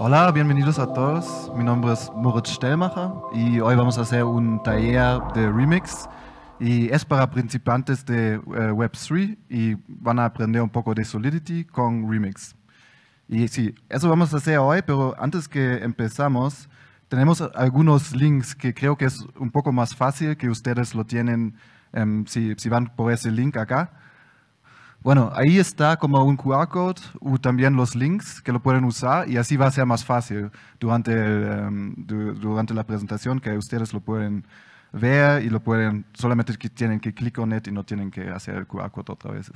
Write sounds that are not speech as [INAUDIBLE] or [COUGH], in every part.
Hola, bienvenidos a todos. Mi nombre es Moritz Stellmacher y hoy vamos a hacer un taller de remix y es para principiantes de eh, Web3 y van a aprender un poco de Solidity con remix. Y sí, eso vamos a hacer hoy, pero antes que empezamos, tenemos algunos links que creo que es un poco más fácil que ustedes lo tienen em, si van por ese link acá. Bueno, ahí está como un QR code o también los links que lo pueden usar y así va a ser más fácil durante, em, durante la presentación que ustedes lo pueden ver y lo pueden, solamente que tienen que clic en él y no tienen que hacer el QR code otra vez.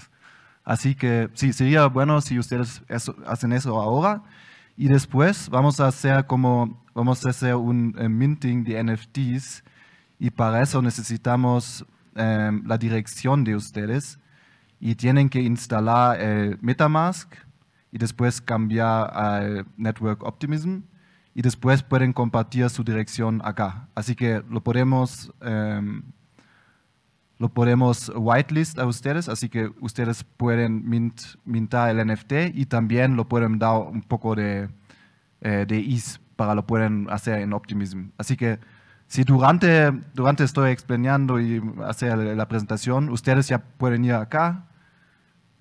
Así que sí, sería bueno si ustedes hacen eso ahora y después vamos a hacer como, vamos a hacer un eh, minting de NFTs y para eso necesitamos em, la dirección de ustedes y tienen que instalar el Metamask y después cambiar al Network Optimism y después pueden compartir su dirección acá. Así que lo podemos, em, lo ponemos whitelist a ustedes, así que ustedes pueden mintar el NFT y también lo pueden dar un poco de, eh, de ease para lo pueden hacer en Optimism. Así que si durante, durante estoy explicando y hacer la presentación, ustedes ya pueden ir acá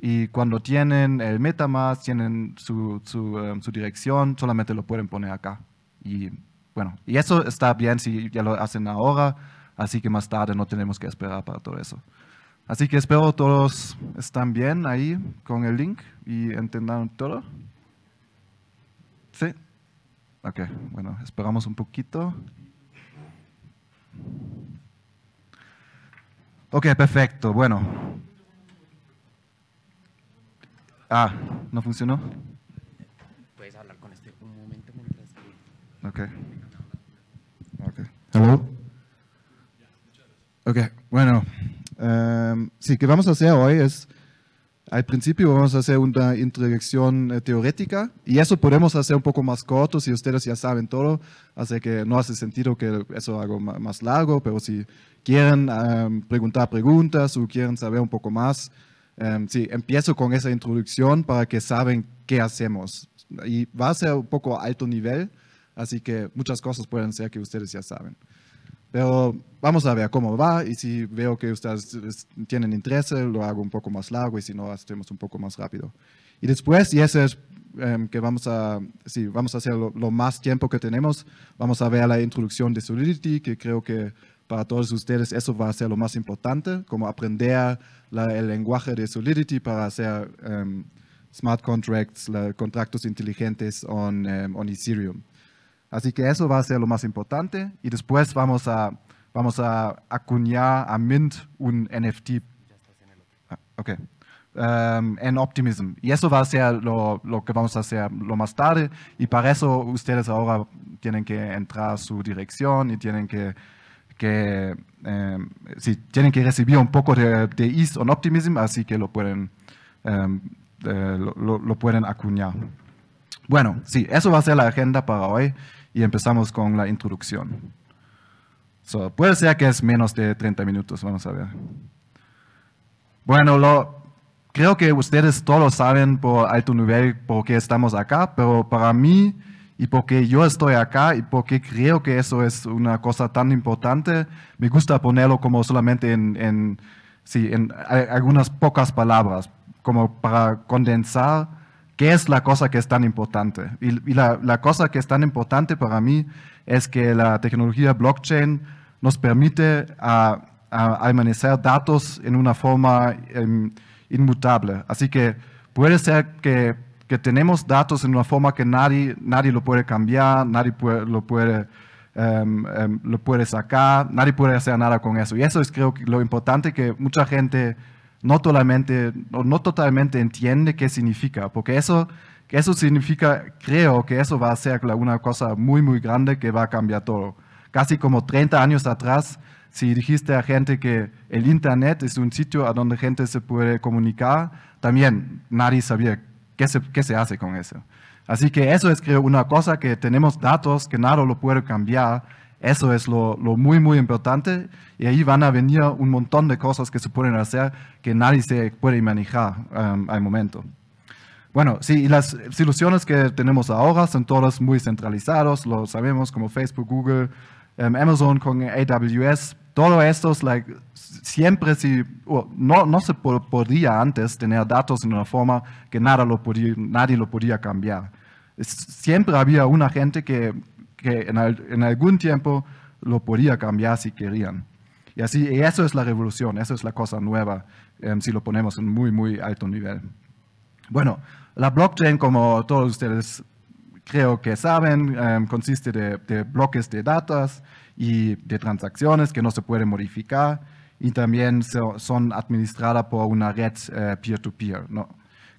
y cuando tienen el MetaMask, tienen su, su, em, su, dirección, solamente lo pueden poner acá. Y bueno, y eso está bien si ya lo hacen ahora, así que más tarde no tenemos que esperar para todo eso. Así que espero todos están bien ahí con el link y entendan todo. ¿Sí? Ok, bueno, esperamos un poquito. Ok, perfecto. Bueno, Ah, ¿no funcionó? Puedes hablar con este un momento mientras Ok. Hello. Ok, bueno. Em, sí, que vamos a hacer hoy? Es... Al principio vamos a hacer una introducción eh, teórica y eso podemos hacer un poco más corto si ustedes ya saben todo, así que no hace sentido que eso haga más largo, pero si quieren em, preguntar preguntas o quieren saber un poco más, Em, empiezo con esa introducción para que saben qué hacemos. Y va a ser un poco alto nivel, así que muchas cosas pueden ser que ustedes ya saben. Pero vamos a ver cómo va y si veo que ustedes tienen interés, lo hago un poco más largo y si no, hacemos un poco más rápido. Y después, y eso es em, que vamos a, sí, vamos a hacer lo, lo, más tiempo que tenemos, vamos a ver la introducción de Solidity, que creo que para todos ustedes eso va a ser lo más importante, como aprender el lenguaje de Solidity para hacer em, smart contracts, los contratos inteligentes en em, Ethereum. Así que eso va a ser lo más importante y después vamos a, vamos a acuñar a Mint un NFT. Ah, okay. Em, en Optimism. Y eso va a ser lo, lo, que vamos a hacer lo más tarde. Y para eso ustedes ahora tienen que entrar a su dirección y tienen que que em, si tienen que recibir un poco de, de ease on optimism, así que lo pueden, em, eh, lo, lo, pueden acuñar. Bueno, sí, eso va a ser la agenda para hoy y empezamos con la introducción. puede ser que es menos de 30 minutos, vamos a ver. Bueno, lo, creo que ustedes todos saben por alto nivel por qué estamos acá, pero para mí y porque yo estoy acá y porque creo que eso es una cosa tan importante, me gusta ponerlo como solamente en, en, sí, en algunas pocas palabras, como para condensar qué es la cosa que es tan importante. Y, la, la cosa que es tan importante para mí es que la tecnología blockchain nos permite a, almacenar datos en una forma em, inmutable. Así que puede ser que que tenemos datos en una forma que nadie, nadie lo puede cambiar, nadie lo, puede, em, em, lo puede sacar, nadie puede hacer nada con eso. Y eso es creo que lo importante que mucha gente no totalmente, no, no totalmente entiende qué significa, porque eso, eso significa, creo que eso va a ser una cosa muy, muy grande que va a cambiar todo. Casi como 30 años atrás, si dijiste a gente que el Internet es un sitio a donde gente se puede comunicar, también nadie sabía ¿Qué se, qué se hace con eso? Así que eso es creo una cosa que tenemos datos que nada lo puede cambiar. Eso es lo, muy, muy importante. Y ahí van a venir un montón de cosas que se pueden hacer que nadie se puede manejar um, al momento. Bueno, sí, y las soluciones que tenemos ahora son todas muy centralizadas, lo sabemos, como Facebook, Google, um, Amazon con AWS, todo esto es like, siempre si, no, no se podía antes tener datos en una forma que nadie lo podía cambiar. siempre había una gente que, que en, algún tiempo lo podía cambiar si querían. Y así, eso es la revolución, eso es la cosa nueva, em, si lo ponemos en muy, muy alto nivel. Bueno, la blockchain, como todos ustedes creo que saben, em, consiste de, de bloques de datos y de transacciones que no se puede modificar y también son administradas por una red eh, peer-to-peer, ¿no?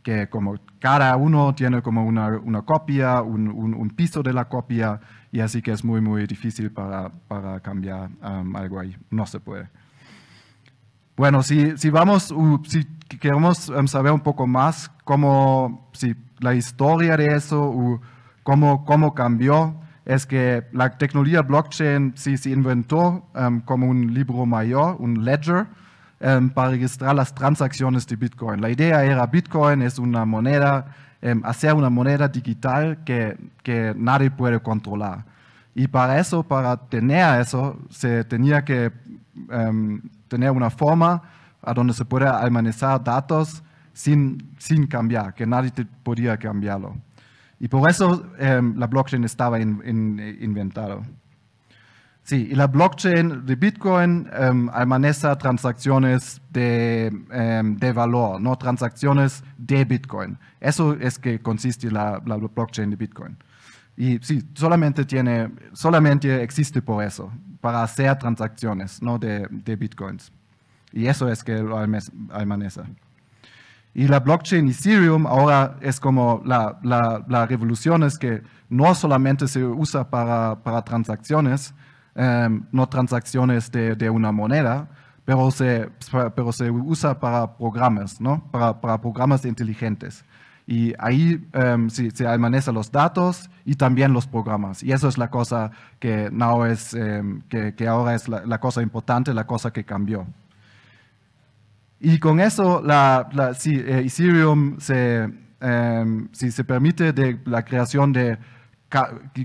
que como cada uno tiene como una, una copia, un, un, piso de la copia y así que es muy, muy difícil para, para cambiar um, algo ahí, no se puede. Bueno, si, si vamos, si queremos um, saber un poco más cómo, si la historia de eso, o cómo, cómo cambió, es que la tecnología blockchain se inventó ähm, como un libro mayor, un ledger, ähm, para registrar las transacciones de Bitcoin. La idea era Bitcoin es una moneda, ähm, hacer una moneda digital que, que nadie puede controlar. Y para eso, para tener eso, se tenía que tener una forma a donde se puede almacenar datos sin cambiar, que nadie podía cambiarlo. Y por eso em, la blockchain estaba inventada. Sí, y la blockchain de Bitcoin eh, transacciones em, de, valor, no transacciones de Bitcoin. Eso es que consiste la, la, blockchain de Bitcoin. Y sí, solamente, tiene, solamente existe por eso, para hacer transacciones, no de, de Bitcoins. Y eso es que lo y la blockchain y Ethereum ahora es como la, la, revolución es que no solamente se usa para, para transacciones, em, no transacciones de, de, una moneda, pero se, pero se usa para programas, ¿no? para, para programas inteligentes. Y ahí em, se almacenan los datos y también los programas. Y eso es la cosa que, es, em, que, que, ahora es la, cosa importante, la cosa que cambió. Y con eso, la, la eh, Ethereum se, em, se permite de la creación de,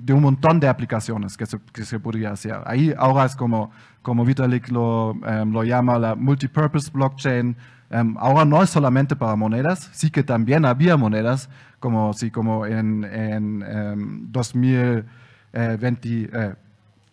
de un montón de aplicaciones que se, podría hacer. Ahí ahora es como, como Vitalik lo, em, lo llama la multipurpose blockchain. Em, ahora no es solamente para monedas, sí que también había monedas, como, sí, como en 2020.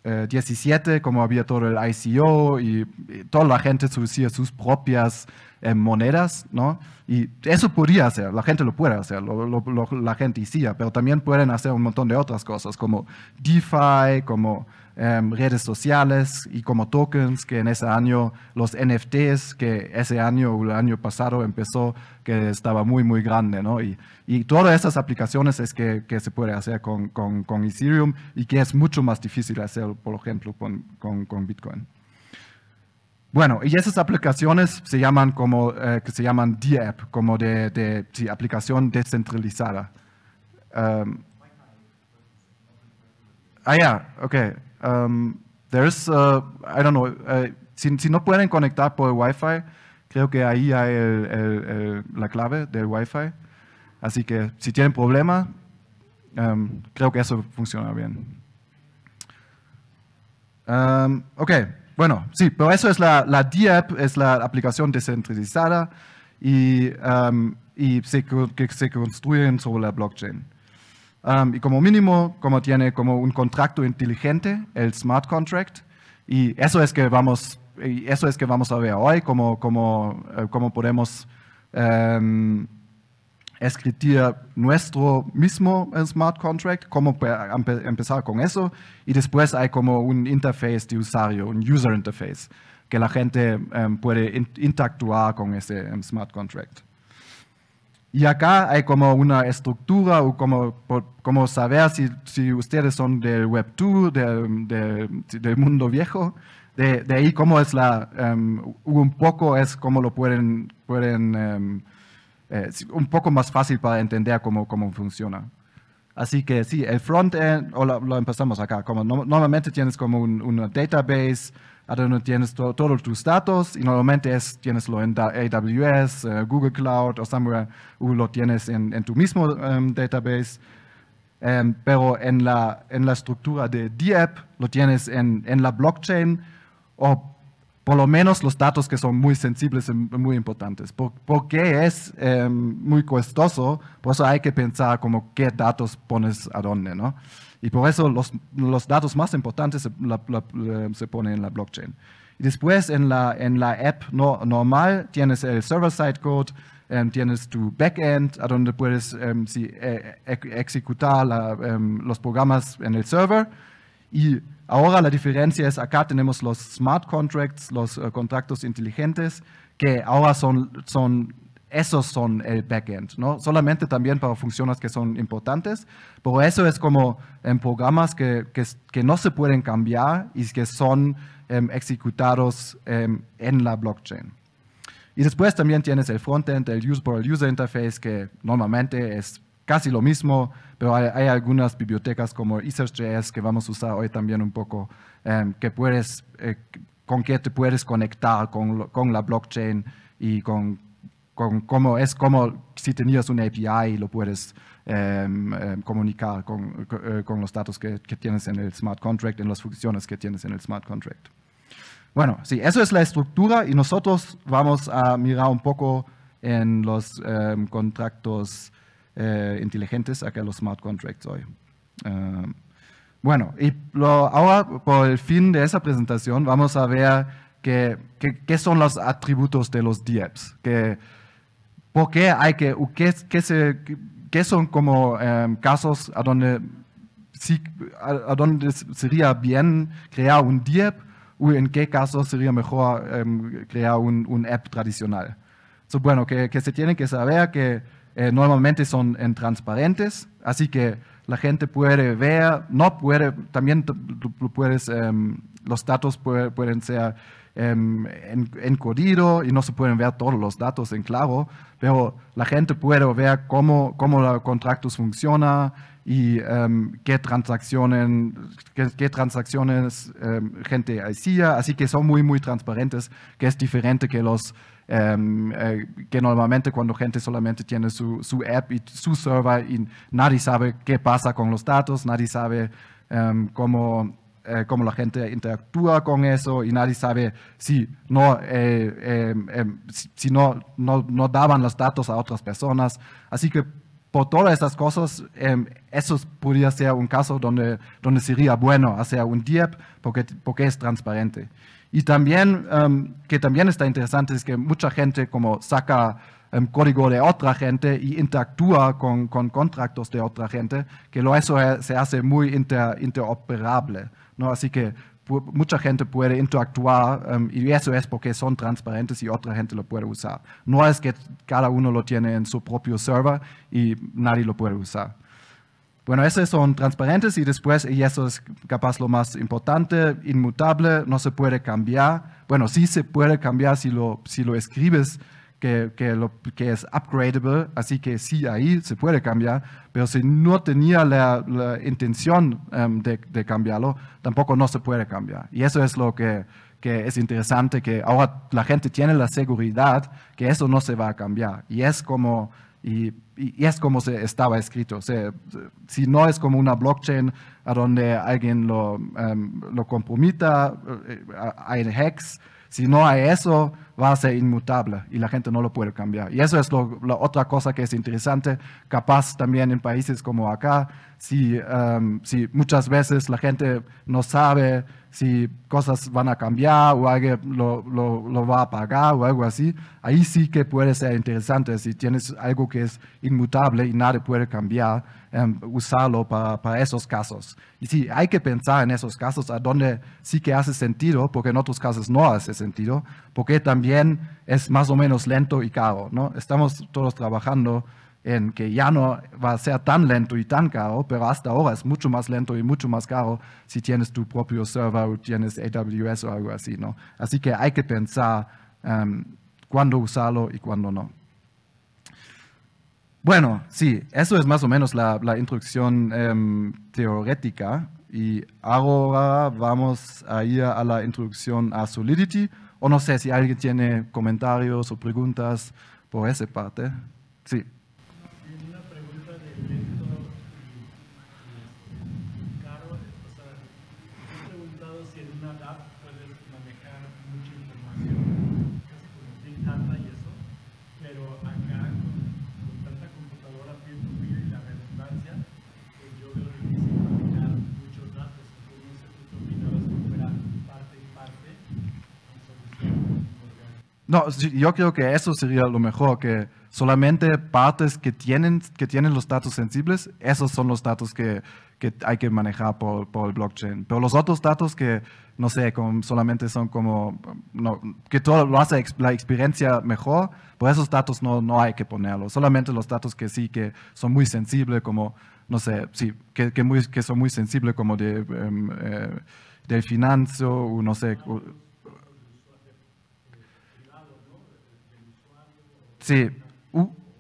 17, eh, como había todo el ICO y, toda la gente subía sus propias eh, monedas, ¿no? Y eso podía hacer, la gente lo puede hacer, lo, la gente hacía, pero también pueden hacer un montón de otras cosas, como DeFi, como Em, redes sociales y como tokens, que en ese año los NFTs, que ese año o el año pasado empezó, que estaba muy, muy grande, ¿no? Y, todas esas aplicaciones es que, se puede hacer con, con, Ethereum y que es mucho más difícil hacer, por ejemplo, con, Bitcoin. Bueno, y esas aplicaciones se llaman como, eh, que se llaman DApp, como de, aplicación descentralizada. Em, ah, ya, ok. Um, there's, uh, I don't know, uh, si, no pueden conectar por Wi-Fi, creo que ahí hay la clave del Wi-Fi. Así que si tienen problema, um, creo que eso funciona bien. Um, ok, bueno, sí, pero eso es la, la app es la aplicación descentralizada y, um, y se, que se construyen sobre la blockchain. Um, y como mínimo, como tiene como un contrato inteligente, el smart contract, y eso es que vamos, eso es que vamos a ver hoy, cómo, eh, podemos em, escribir nuestro mismo eh, smart contract, cómo empezar con eso, y después hay como un interface de usuario, un user interface, que la gente em, puede interactuar con ese em, smart contract. Y acá hay como una estructura o como, como saber si, si, ustedes son del Web 2, del, mundo viejo. De, de, ahí cómo es la, em, un poco es cómo lo pueden, pueden em, eh, un poco más fácil para entender cómo, cómo funciona. Así que sí, el frontend, o lo, empezamos acá, como normalmente tienes como una database, adónde tienes todos tus datos y normalmente es, tienes lo en AWS, eh, Google Cloud o somewhere lo tienes en, tu mismo em, database. Em, pero en la, en la estructura de DApp lo tienes en, en la blockchain o por lo menos los datos que son muy sensibles y muy importantes. Por, porque es em, muy costoso, por eso hay que pensar como qué datos pones a dónde, ¿no? Y por eso los, datos más importantes eh, se, ponen en la blockchain. Y después en la, en la app normal tienes el server-side code, em, tienes tu backend, a donde puedes em, eh, ejecutar em, los programas en el server. Y ahora la diferencia es, acá tenemos los smart contracts, los contactos eh, contratos inteligentes, que ahora son esos son el backend, ¿no? Solamente también para funciones que son importantes, pero eso es como en programas que, que, que no se pueden cambiar y que son em, ejecutados em, en la blockchain. Y después también tienes el frontend, el user, user interface, que normalmente es casi lo mismo, pero hay, algunas bibliotecas como Ether.js que vamos a usar hoy también un poco, em, que puedes, eh, con que te puedes conectar con, con la blockchain y con con cómo es como si tenías un API y lo puedes em, em, comunicar eh, con, los datos que, tienes en el smart contract, en las funciones que tienes en el smart contract. Bueno, sí, eso es la estructura y nosotros vamos a mirar un poco en los em, eh, contratos inteligentes, acá los smart contracts hoy. bueno, y ahora por el fin de esa presentación vamos a ver qué son los atributos de los DApps, e que qué hay que, que, son como em, casos a donde, si, sería bien crear un DIEP o en qué casos sería mejor em, crear un, un, app tradicional. So, bueno, que, se tiene que saber que eh, normalmente son transparentes, así que la gente puede ver, no puede, también puedes, em, los datos pueden ser Em, encodido y no se pueden ver todos los datos en claro, pero la gente puede ver cómo, cómo los contratos funcionan y em, qué transacciones, qué, em, transacciones gente hacía, así que son muy, muy transparentes, que es diferente que los... Eh, que normalmente cuando gente solamente tiene su, su app y su server y nadie sabe qué pasa con los datos, nadie sabe cómo eh, cómo la gente interactúa con eso y nadie sabe si no, eh, eh, em, si, no, no, daban los datos a otras personas. Así que por todas estas cosas, em, eso podría ser un caso donde, donde sería bueno hacer un DIEP porque, porque es transparente. Y también, em, que también está interesante, es que mucha gente como saca código de otra gente y interactúa con, contratos de otra gente, que eso eh, se hace muy interoperable. ¿no? Así que mucha gente puede interactuar em, y eso es porque son transparentes y otra gente lo puede usar. No es que cada uno lo tiene en su propio server y nadie lo puede usar. Bueno, esos son transparentes y después, y eso es capaz lo más importante, inmutable, no se puede cambiar. Bueno, sí se puede cambiar si lo, si lo escribes que, lo, que es upgradable, así que sí, ahí se puede cambiar, pero si no tenía la, intención em, de, cambiarlo, tampoco no se puede cambiar. Y eso es lo que, es interesante, que ahora la gente tiene la seguridad que eso no se va a cambiar. Y es como y, es como se estaba escrito. si no es como una blockchain a donde alguien lo, em, lo compromita, hay eh, hacks, si no hay eso, va a ser inmutable y la gente no lo puede cambiar. Y eso es lo, la otra cosa que es interesante, capaz también en países como acá, Em, si, muchas veces la gente no sabe si cosas van a cambiar o alguien lo, va a pagar o algo así, ahí sí que puede ser interesante. Si tienes algo que es inmutable y nadie puede cambiar, em, usarlo para, esos casos. Y sí, hay que pensar en esos casos a donde sí que hace sentido, porque en otros casos no hace sentido, porque también es más o menos lento y caro. ¿no? Estamos todos trabajando en que ya no va a ser tan lento y tan caro, pero hasta ahora es mucho más lento y mucho más caro si tienes tu propio server o tienes AWS o algo así, ¿no? Así que hay que pensar em, cuándo usarlo y cuándo no. Bueno, sí, eso es más o menos la, introducción em, teórica y ahora vamos a ir a la introducción a Solidity o no sé si alguien tiene comentarios o preguntas por esa parte. Sí. Amen. No, yo creo que eso sería lo mejor, que solamente partes que tienen, que tienen los datos sensibles, esos son los datos que, hay que manejar por, el blockchain. Pero los otros datos que, no sé, solamente son como, no, que todo lo hace la experiencia mejor, por pues esos datos no, no hay que ponerlos. Solamente los datos que sí, que son muy sensibles, como, no sé, sí, que, son muy sensibles, como de, em, eh, del financio, o no sé. Sí.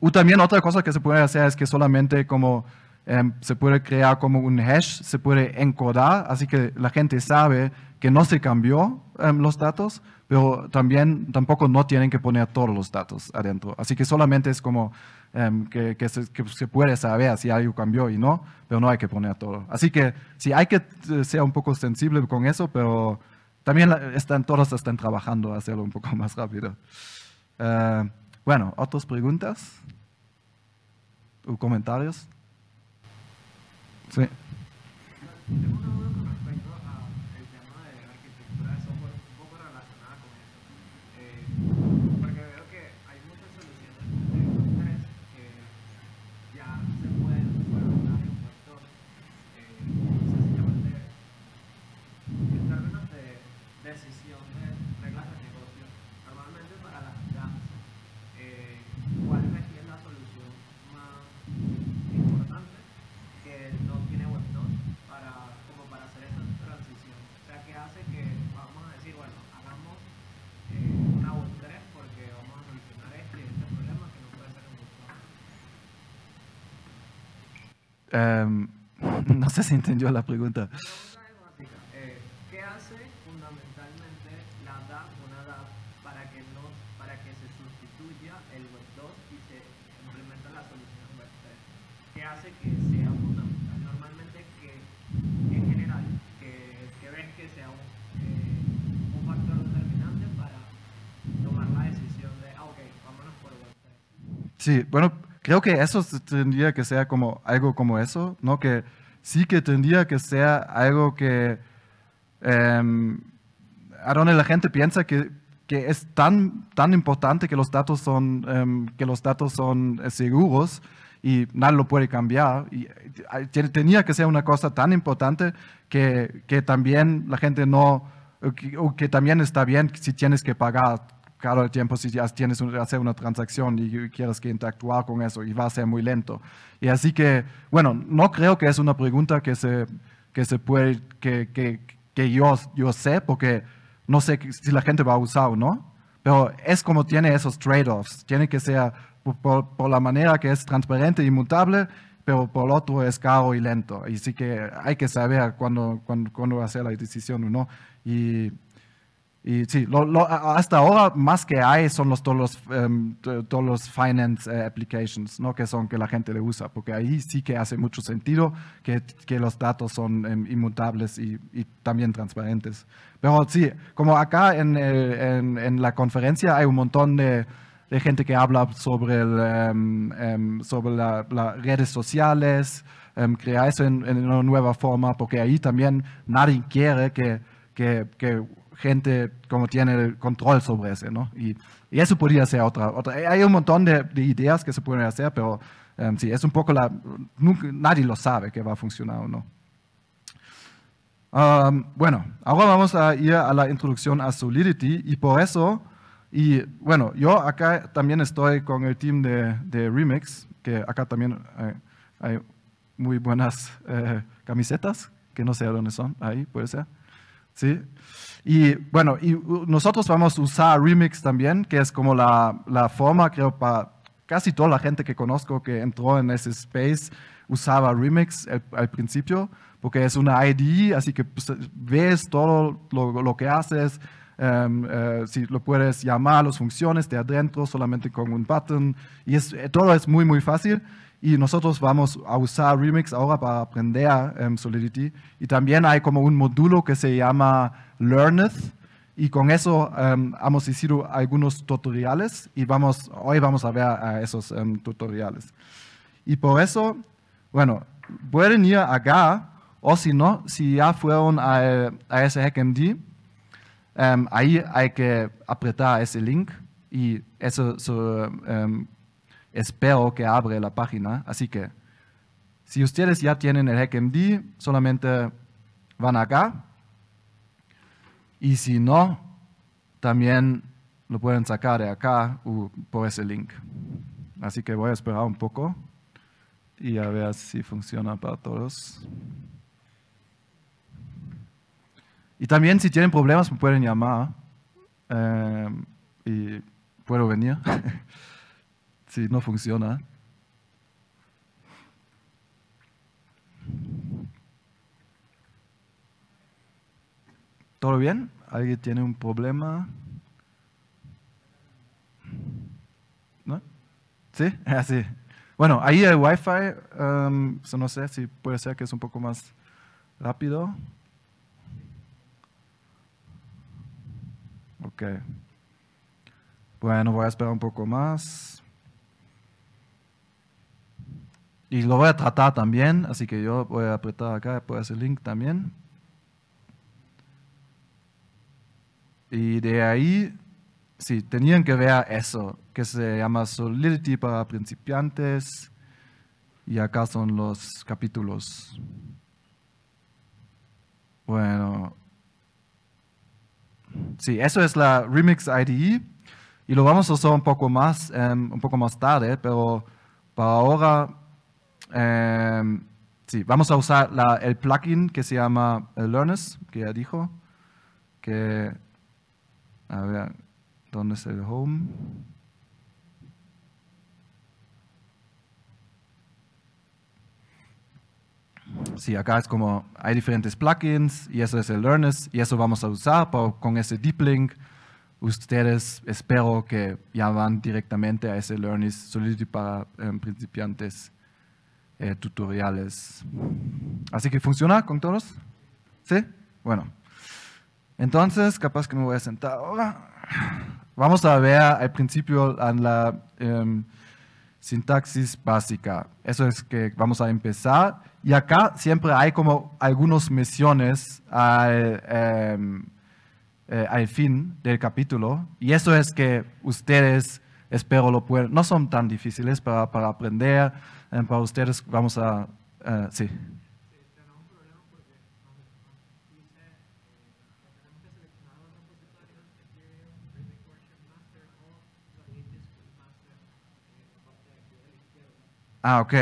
U, también otra cosa que se puede hacer es que solamente como em, se puede crear como un hash, se puede encodar, así que la gente sabe que no se cambió em, los datos, pero también tampoco no tienen que poner todos los datos adentro. Así que solamente es como em, que, se, puede saber si algo cambió y no, pero no hay que poner todo. Así que sí hay que eh, ser un poco sensible con eso, pero también están, todos están trabajando a hacerlo un poco [LAUGHS] más rápido. Eh, bueno, ¿otras preguntas? ¿O comentarios? Sí. Y bueno, hagamos eh, una web 3 porque vamos a solucionar este, este problema que no puede ser en 2? Em, [LAUGHS] no sé si entendió la pregunta. Eh, ¿Qué hace fundamentalmente la DA, una DA para que, no, para que se sustituya el Web 2 y se implementa la solución Web 3? ¿Qué hace que Sí, bueno, creo que eso tendría que ser como algo como eso, ¿no? Que sí que tendría que ser algo que... Eh, em, a la gente piensa que, que, es tan, tan importante que los datos son, em, que los datos son eh, seguros y nadie lo puede cambiar. Y, tenía que ser una cosa tan importante que, que también la gente no, o que también está bien si tienes que pagar claro, el tiempo, si tienes que hacer una transacción y quieres que interactuar con eso, y va a ser muy lento. Y así que, bueno, no creo que es una pregunta que se, que se puede, que, que, yo, yo sé, porque no sé si la gente va a usar o no, pero es como tiene esos trade-offs. Tiene que ser por, la manera que es transparente y mutable, pero por otro es caro y lento. Y así que hay que saber cuándo, cuándo hacer la decisión o no. Y y sí, hasta ahora más que hay son los todos los, em, todos los finance eh, applications, ¿no? que son que la gente le usa, porque ahí sí que hace mucho sentido que, que los datos son em, inmutables y, y, también transparentes. Pero sí, como acá en, eh, en, la conferencia hay un montón de, gente que habla sobre, em, sobre las redes sociales, crear eso en, una nueva forma, porque ahí también nadie quiere que, que, que gente como tiene el control sobre eso, ¿no? Y, eso podría ser otra, eh, Hay un montón de, ideas que se pueden hacer, pero em, sí, es un poco la... nadie lo sabe que va a funcionar o no. bueno, ahora vamos a ir a la introducción a Solidity y por eso, y bueno, yo acá también estoy con el team de, Remix, que acá también eh, hay, muy buenas eh, camisetas, que no sé dónde son, ahí puede ser. Sí. Y bueno, y nosotros vamos a usar Remix también, que es como la, la forma, creo, para casi toda la gente que conozco que entró en ese space usaba Remix al, principio, porque es una id e, así que pues, ves todo lo, lo que haces, Em, eh, si lo puedes llamar las funciones de adentro solamente con un button. Y eh, todo es muy, muy fácil. Y nosotros vamos a usar Remix ahora para aprender em, Solidity. Y también hay como un módulo que se llama Learneth. Y con eso em, hemos hecho algunos tutoriales y vamos, hoy vamos a ver eh, esos tutoriales. Y por eso, bueno, pueden ir acá o si no, si ya fueron a, a ese HackMD, Em, ahí hay que apretar ese link y eso, em, espero que abre la página. Así que si ustedes ya tienen el HackMD, solamente van acá. Y si no, también lo pueden sacar de acá por ese link. Así que voy a esperar un poco y a ver si funciona para todos. Y también si tienen problemas me pueden llamar eh, y puedo venir [LAUGHS] si no funciona. ¿Todo bien? ¿Alguien tiene un problema? ¿No? ¿Sí? Así. [LAUGHS] Ah, bueno, ahí el wifi em, no sé si puede ser que es un poco más rápido. Ok. Bueno, voy a esperar un poco más. Y lo voy a tratar también, así que yo voy a apretar acá por ese link también. Y de ahí, sí, tenían que ver eso, que se llama Solidity para principiantes. Y acá son los capítulos. Bueno, Sí, eso es la Remix IDE y lo vamos a usar un poco más, em, un poco más tarde, pero para ahora em, sí, vamos a usar la, el plugin que se llama eh, Learners, que ya dijo, que, a ver, ¿dónde es el home? Sí, acá es como hay diferentes plugins y eso es el Learners y eso vamos a usar con ese deep link. Ustedes espero que ya van directamente a ese Learners Solidity para em, principiantes eh, tutoriales. Así que funciona con todos. ¿Sí? Bueno. Entonces, capaz que me voy a sentar ahora. Vamos a ver al principio en la em, sintaxis básica. Eso es que vamos a empezar y acá siempre hay como algunas misiones al, em, eh, al fin del capítulo. Y eso es que ustedes, espero, lo puedan... No son tan difíciles para, aprender. Eh, para ustedes vamos a... Eh, sí. Ah, ok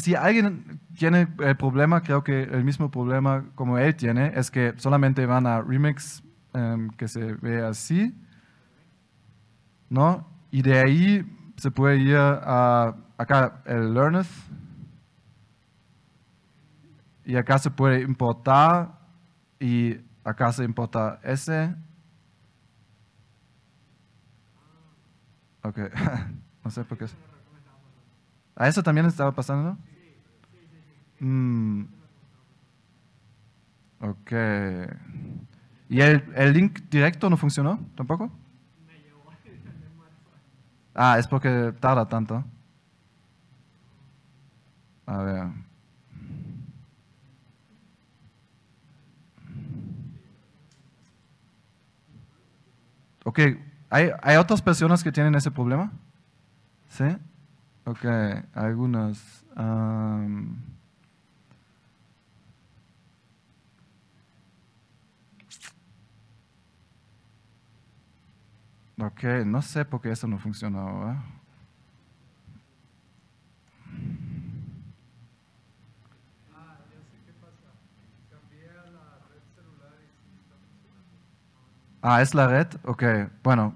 si, alguien tiene el problema, creo que el mismo problema como él tiene, es que solamente van a remix em, que se ve así, ¿no? Y de ahí se puede ir a acá el learneth y acá se puede importar y acá se importa ese. Ok, [LAUGHS] no sé por qué. ¿A eso también estaba pasando? Mm. Ok. ¿Y el, link directo no funcionó tampoco? Ah, es porque tarda tanto. A ver. Ok, ¿hay, hay otras personas que tienen ese problema? ¿Sí? Okay, algunas. Okay, no sé por qué eso no funcionaba. Ah, ya sé qué pasa. Cambié la red celular y si funcionando. Ah, es la red? Okay, bueno.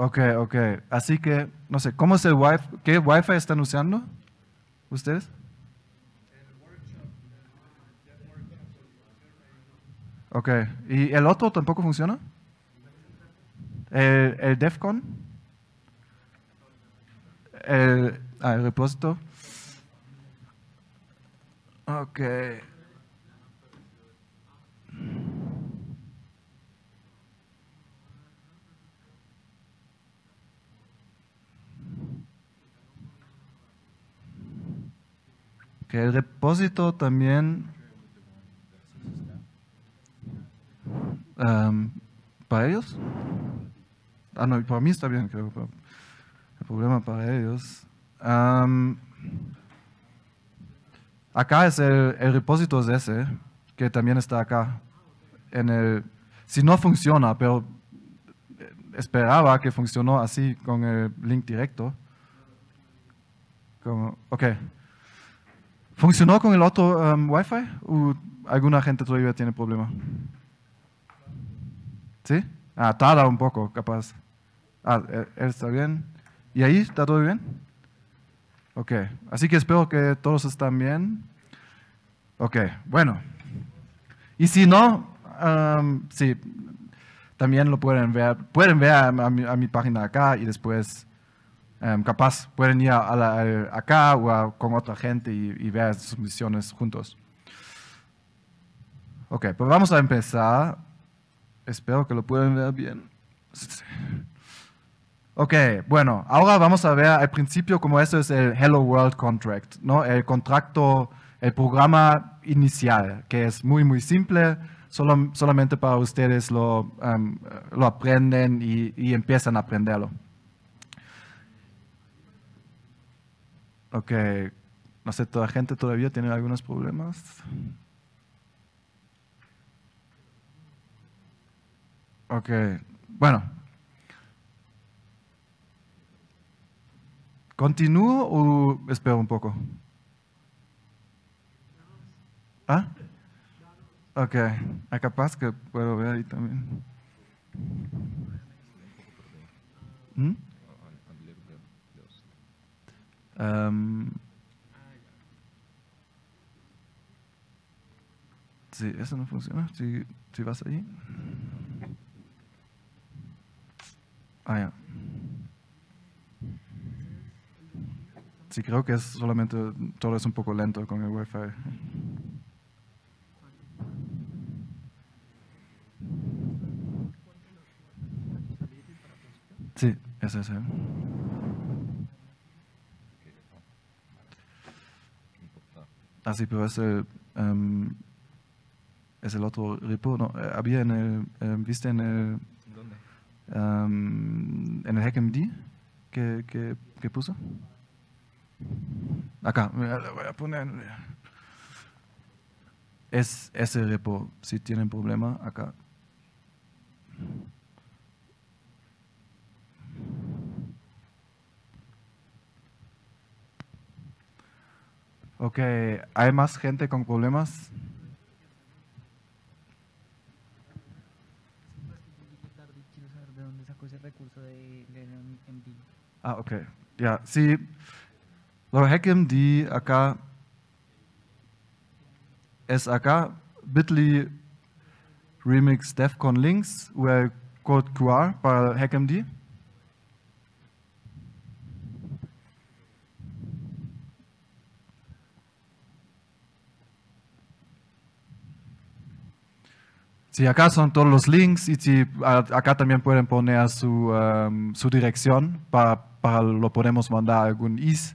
Ok, ok. Así que, no sé, ¿cómo es el ¿Qué Wi-Fi están usando ustedes? Ok. ¿Y el otro tampoco funciona? ¿El, DEFCON? ¿El, ah, el Ok. que el depósito también um, para ellos. Ah, no, para mí está bien, creo. El problema para ellos. Um, acá es el, el repósito es ese, que también está acá. En el, si no funciona, pero esperaba que funcionó así con el link directo. Como, ok. ¿Funcionó con el otro um, Wi-Fi? ¿O alguna gente todavía tiene problema? ¿Sí? Ah, tarda un poco, capaz. Ah, eh, él está bien. ¿Y ahí está todo bien? Ok, así que espero que todos están bien. Ok, bueno. Y si no, um, sí, también lo pueden ver. Pueden ver a mi página acá y después Em, capaz pueden ir a eh, acá o con otra gente y, ver sus misiones juntos. Ok, pues vamos a empezar. Espero que lo puedan ver bien. Ok, bueno, ahora vamos a ver al principio cómo eso es el Hello World Contract, ¿no? El contrato, el programa inicial, que es muy, muy simple, solo, solamente para ustedes lo, em, lo aprenden y, y empiezan a aprenderlo. Okay, no sé, toda gente todavía tiene algunos problemas. Ok, bueno. ¿Continúo o espero un poco? ¿Ah? Ok, ah, capaz que puedo ver ahí también. ¿Mm? si, sí, eso no funciona. Si, vas ahí Ah, ya. Sí, creo que es solamente todo es un poco lento con el wifi fi Sí, ese es ese. así, pero em, es el, otro repo. No, eh, había en el, em, viste en el, em, en el HackMD que, que, puso. Acá, voy a poner. Es ese repo. Si tienen problema, acá. Ok, ¿hay más gente con problemas? Ah, ok. Ya, sí. Lo HackMD acá es acá bit.ly remix defcon links, el code QR para HackMD. Si acá son todos los links y si, acá también pueden poner su, um, su dirección para, para, lo podemos mandar a algún IS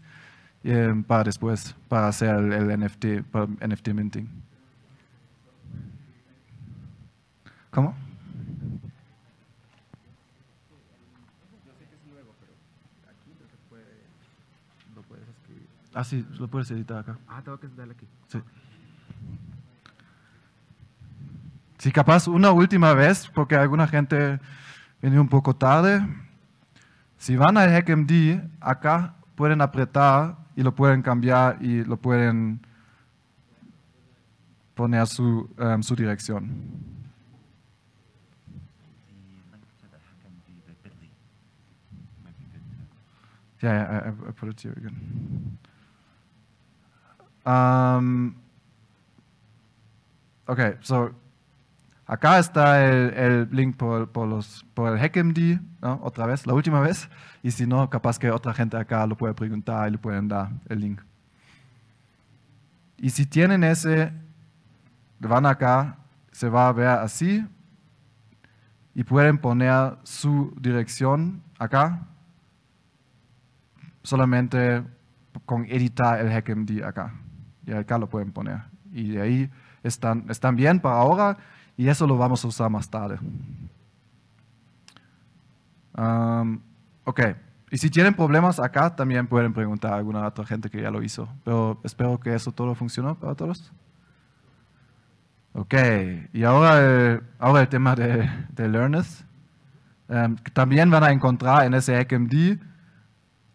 em, para después, para hacer el, el NFT, para NFT minting. ¿Cómo? Ah, sí, lo puedes editar acá. Ah, tengo que darle aquí. Sí, capaz una última vez, porque alguna gente viene un poco tarde. Si van al HackMD, acá pueden apretar y lo pueden cambiar y lo pueden poner su, em, su dirección. Yeah, I, put it here again. okay, so Acá está el, link por, el HackMD, e ¿no? otra vez, la última vez. Y si no, capaz que otra gente acá lo puede preguntar y le pueden dar el link. Y si tienen ese, van acá, se va a ver así. Y pueden poner su dirección acá. Solamente con editar el HackMD e acá. Y acá lo pueden poner. Y de ahí están, están bien para ahora y eso lo vamos a usar más tarde. ok. Y si tienen problemas acá, también pueden preguntar a alguna otra gente que ya lo hizo. Pero espero que eso todo funcionó para todos. Ok, y ahora el, eh, ahora el tema de, de learners. también van a encontrar en ese HMD,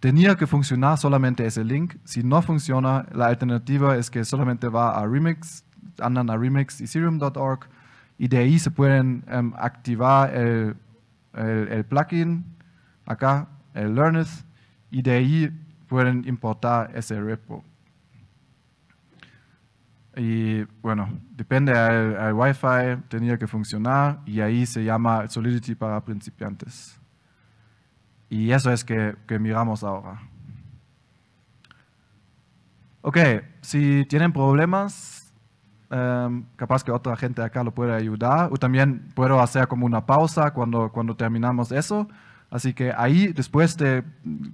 tenía que funcionar solamente ese link. Si no funciona, la alternativa es que solamente va a Remix, andan a Remix, Ethereum.org y de ahí se pueden em, activar el, plugin, acá, el Learners, y de ahí pueden importar ese repo. Y bueno, depende al, Wi-Fi, tenía que funcionar y ahí se llama Solidity para principiantes. Y eso es que, que miramos ahora. Ok, si tienen problemas, Em, capaz que otra gente acá lo puede ayudar. O también puedo hacer como una pausa cuando, cuando terminamos eso. Así que ahí, después de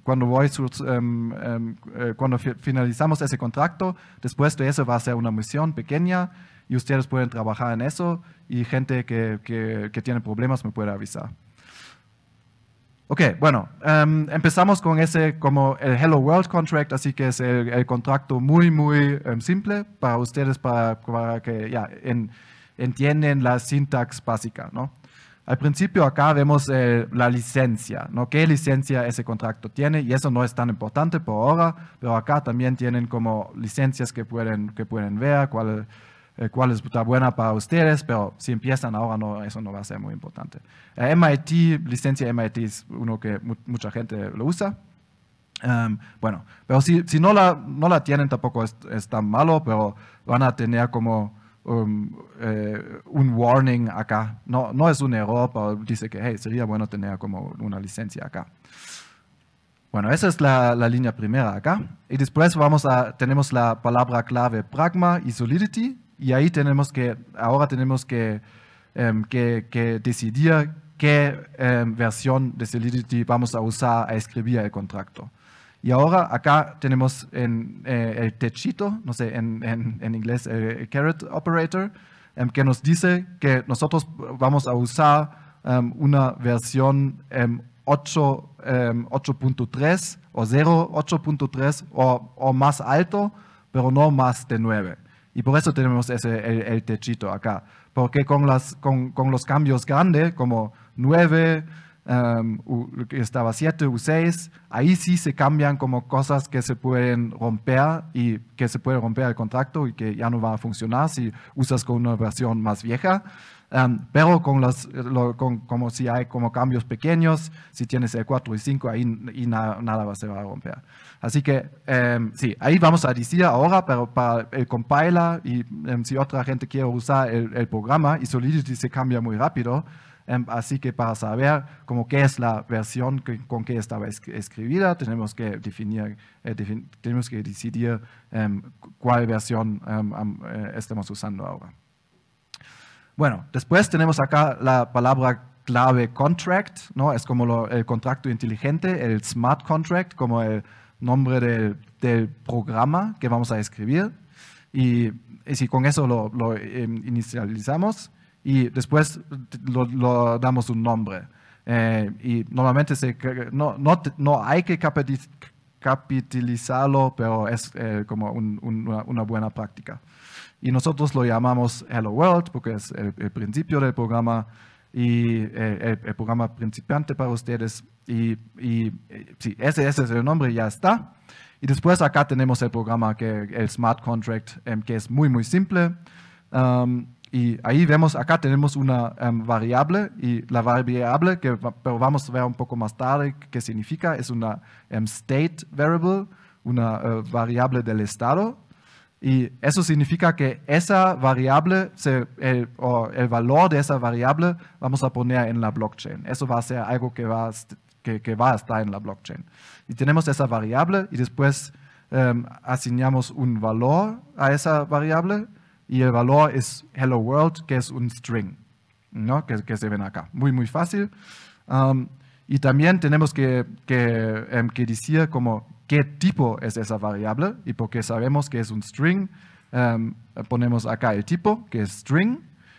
cuando, voy, em, em, eh, cuando finalizamos ese contrato, después de eso va a ser una misión pequeña y ustedes pueden trabajar en eso y gente que tiene problemas me puede avisar. Ok, bueno, em, empezamos con ese como el Hello World Contract, así que es el, contrato muy, muy em, simple para ustedes, para, que ya la syntax básica, ¿no? Al principio acá vemos eh, la licencia, ¿no? ¿Qué licencia ese contrato tiene? Y eso no es tan importante por ahora, pero acá también tienen como licencias que pueden, que pueden ver, cuál eh, cuál está buena para ustedes, pero si empiezan ahora, no, eso no va a ser muy importante. Eh, MIT, licencia MIT es uno que mucha gente lo usa. Em, bueno, pero si, si no, la, no la tienen tampoco es, tan malo, pero van a tener como um, eh, un warning acá. No, no es un error, pero dice que sería bueno tener como una licencia acá. Bueno, esa es la, la, línea primera acá. Y después vamos a, tenemos la palabra clave pragma y solidity, y ahí tenemos que, ahora tenemos que, em, que, decidir qué em, versión de Solidity vamos a usar a escribir el contrato. Y ahora acá tenemos en, eh, el techito, no sé, en, en, inglés el eh, caret operator, em, que nos dice que nosotros vamos a usar una versión 8.3 o 0.8.3 o, o más alto, pero no más de 9. Y por eso tenemos ese, el, techito acá. Porque con, las, con, con los cambios grandes, como 9, em, um, estaba 7, U6, ahí sí se cambian como cosas que se pueden romper y que se puede romper el contrato y que ya no va a funcionar si usas con una versión más vieja pero con como si hay como cambios pequeños, si tienes el 4 y 5, ahí y nada se va a romper. Así que em, sí, ahí vamos a decir ahora, pero para el compiler y em, si otra gente quiere usar el, programa y Solidity se cambia muy rápido, em, así que para saber como qué es la versión con que estaba escribida, tenemos que definir, eh, tenemos que decidir cuál versión eh, estamos usando ahora. Bueno, después tenemos acá la palabra clave contract, ¿no? Es como el contrato inteligente, el smart contract, como el nombre del, programa que vamos a escribir. Y, si con eso lo, eh, inicializamos y después lo, damos un nombre. Eh, y normalmente no, no, no, hay que capitalizarlo, pero es eh, como una buena práctica y nosotros lo llamamos Hello World porque es el, principio del programa y eh, el, programa principiante para ustedes. Y, eh, ese, ese, es el nombre, ya está. Y después acá tenemos el programa, que, el Smart Contract, em, que es muy, muy simple. Um, y ahí vemos, acá tenemos una em, variable y la variable que pero vamos a ver un poco más tarde qué significa, es una em, state variable, una eh, variable del estado y eso significa que esa variable, se, el, o el valor de esa variable, vamos a poner en la blockchain. Eso va a ser algo que va a, que, va a estar en la blockchain. Y tenemos esa variable y después em, asignamos un valor a esa variable y el valor es hello world, que es un string, ¿no? que, se ven acá. Muy, muy fácil. y también tenemos que, que, em, que decir como qué tipo es esa variable y porque sabemos que es un string, em, ponemos acá el tipo, que es string.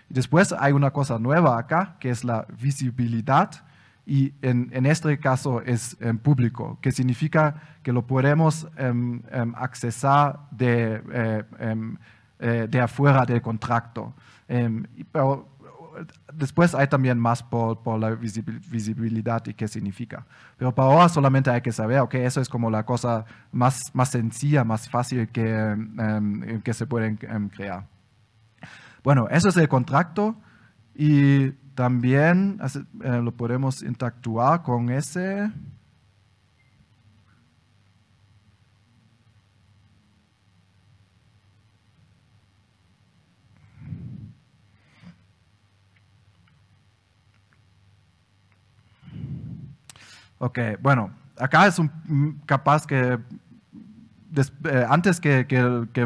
Y después hay una cosa nueva acá, que es la visibilidad. Y en, este caso es en público, que significa que lo podemos em, em, accesar de, eh, eh, de afuera del contrato. Pero, después hay también más por, por, la visibilidad y qué significa. Pero para ahora solamente hay que saber, ok, eso es como la cosa más, más sencilla, más fácil que, em, em, que se pueden em, crear. Bueno, eso es el contrato y también eh, lo podemos interactuar con ese. Ok, bueno, acá es un, mm, capaz que eh, antes que,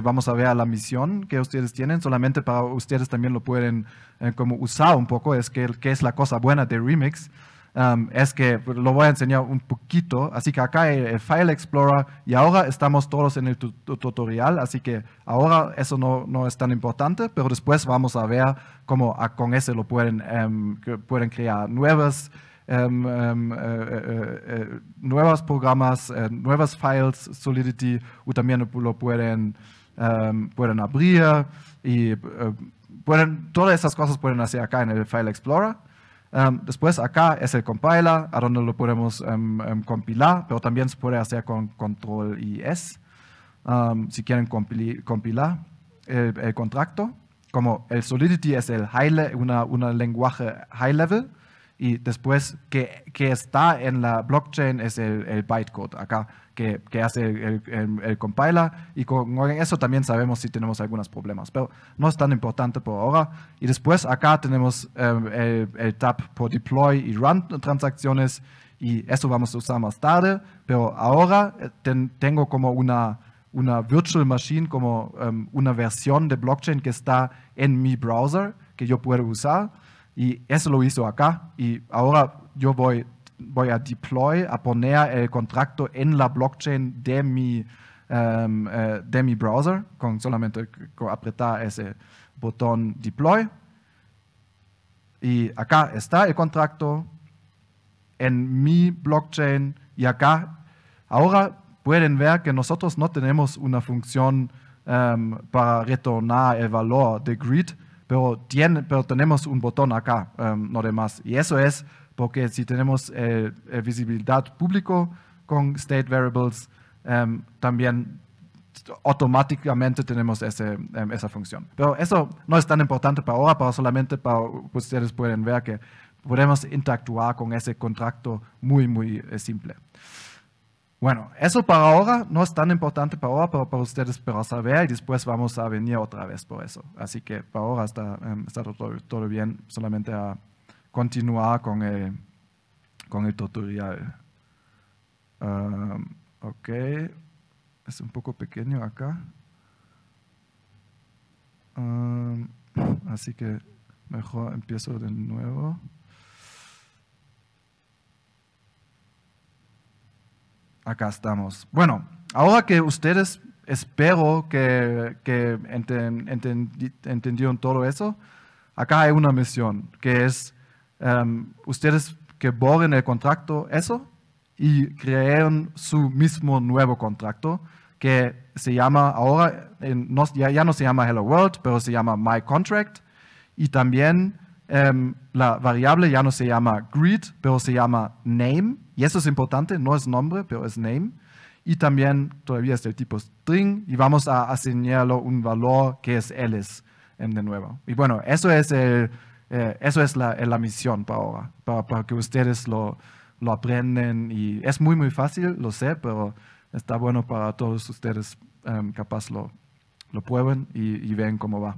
vamos a ver la misión que ustedes tienen, solamente para ustedes también lo pueden eh, como usar un poco, es que, que, es la cosa buena de Remix, um, es que lo voy a enseñar un poquito, así que acá hay el File Explorer y ahora estamos todos en el tutorial, así que ahora eso no, no, es tan importante, pero después vamos a ver cómo con ese lo pueden, em, pueden crear nuevas Ähm, ähm, äh, äh, äh, nuevos programas, nuevos files Solidity o también lo pueden, abrir y todas esas cosas pueden hacer acá en el File Explorer. Ähm, después acá es el compiler, a donde lo podemos em, em, compilar, pero también se puede hacer con control y S, si quieren compilar el, contrato. Como el Solidity es el high lenguaje high level, y después, que, que está en la blockchain es el, bytecode acá, que, que hace el, el, compiler. Y con eso también sabemos si tenemos algunos problemas, pero no es tan importante por ahora. Y después acá tenemos em, el, tab por deploy y run transacciones. Y eso vamos a usar más tarde, pero ahora eh, tengo como una, una virtual machine, como em, una versión de blockchain que está en mi browser, que yo puedo usar y eso lo hizo acá. Y ahora yo voy, a deploy, a poner el contrato en la blockchain de mi, em, eh, de mi browser, con solamente apretar ese botón deploy. Y acá está el contrato en mi blockchain y acá. Ahora pueden ver que nosotros no tenemos una función em, para retornar el valor de grid, pero, tenemos un botón acá, em, no demás. Y eso es porque si tenemos eh, eh, visibilidad público con state variables, em, también automáticamente tenemos em, esa función. Pero eso no es tan importante para ahora, pero solamente para ustedes pueden ver que podemos interactuar con ese contrato muy, muy eh, simple. Bueno, eso para ahora no es tan importante para ahora, pero para ustedes para saber y después vamos a venir otra vez por eso. Así que para ahora está, em, todo, bien, solamente a continuar con el, con el tutorial. ok, es un poco pequeño acá. así que mejor empiezo de nuevo. acá estamos. Bueno, ahora que ustedes espero que, entendieron todo eso, acá hay una misión, que es em, ustedes que borren el contrato, eso, y creen su mismo nuevo contrato, que se llama ahora, ya, no se llama Hello World, pero se llama My Contract, y también Em, la variable ya no se llama greet, pero se llama name. Y eso es importante, no es nombre, pero es name. Y también todavía este es del tipo string y vamos a asignarlo un valor que es ls em, de nuevo. Y bueno, eso es, el, eh, eso es la, eh, la, misión para ahora, para, que ustedes lo, lo aprenden. Y es muy, muy fácil, lo sé, pero está bueno para todos ustedes. Em, capaz lo, lo prueben y, y cómo va.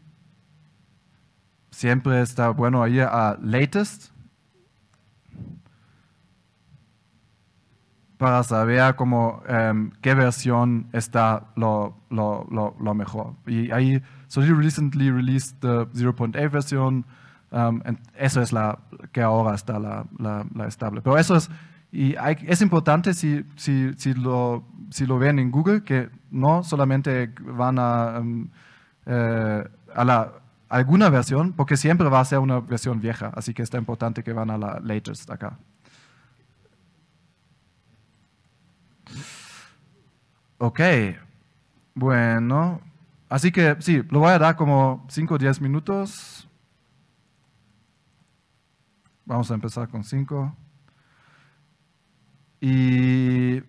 Siempre está bueno ir a ah, latest para saber cómo, em, qué versión está lo, lo, lo, lo, mejor. Y ahí, so recently released the 0.8 versión, em, eso es la que ahora está la, la, estable. Pero eso es, y hay, es importante si, si, si, lo, si lo ven en Google, que no solamente van a, em, eh, a la alguna versión, porque siempre va a ser una versión vieja, así que está importante que van a la latest acá. Ok, bueno, así que sí, lo voy a dar como 5 o 10 minutos. Vamos a empezar con 5. Y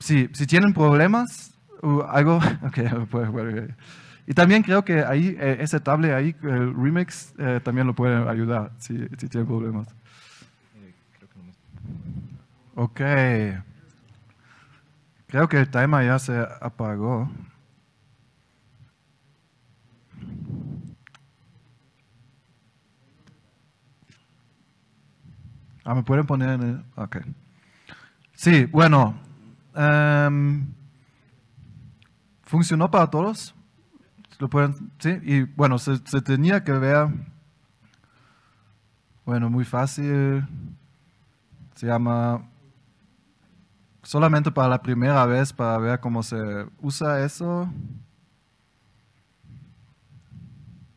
sí, si tienen problemas o uh, algo, [LAUGHS] ok, [LAUGHS] Y también creo que ahí, eh, ese tablet ahí, el remix, eh, también lo puede ayudar si, si tiene problemas. Ok. Creo que el timer ya se apagó. Ah, me pueden poner en el... Ok. Sí, bueno. Em, ¿Funcionó para todos? pueden, y bueno, se, se tenía que ver, bueno, muy fácil. Se llama solamente para la primera vez para ver cómo se usa eso.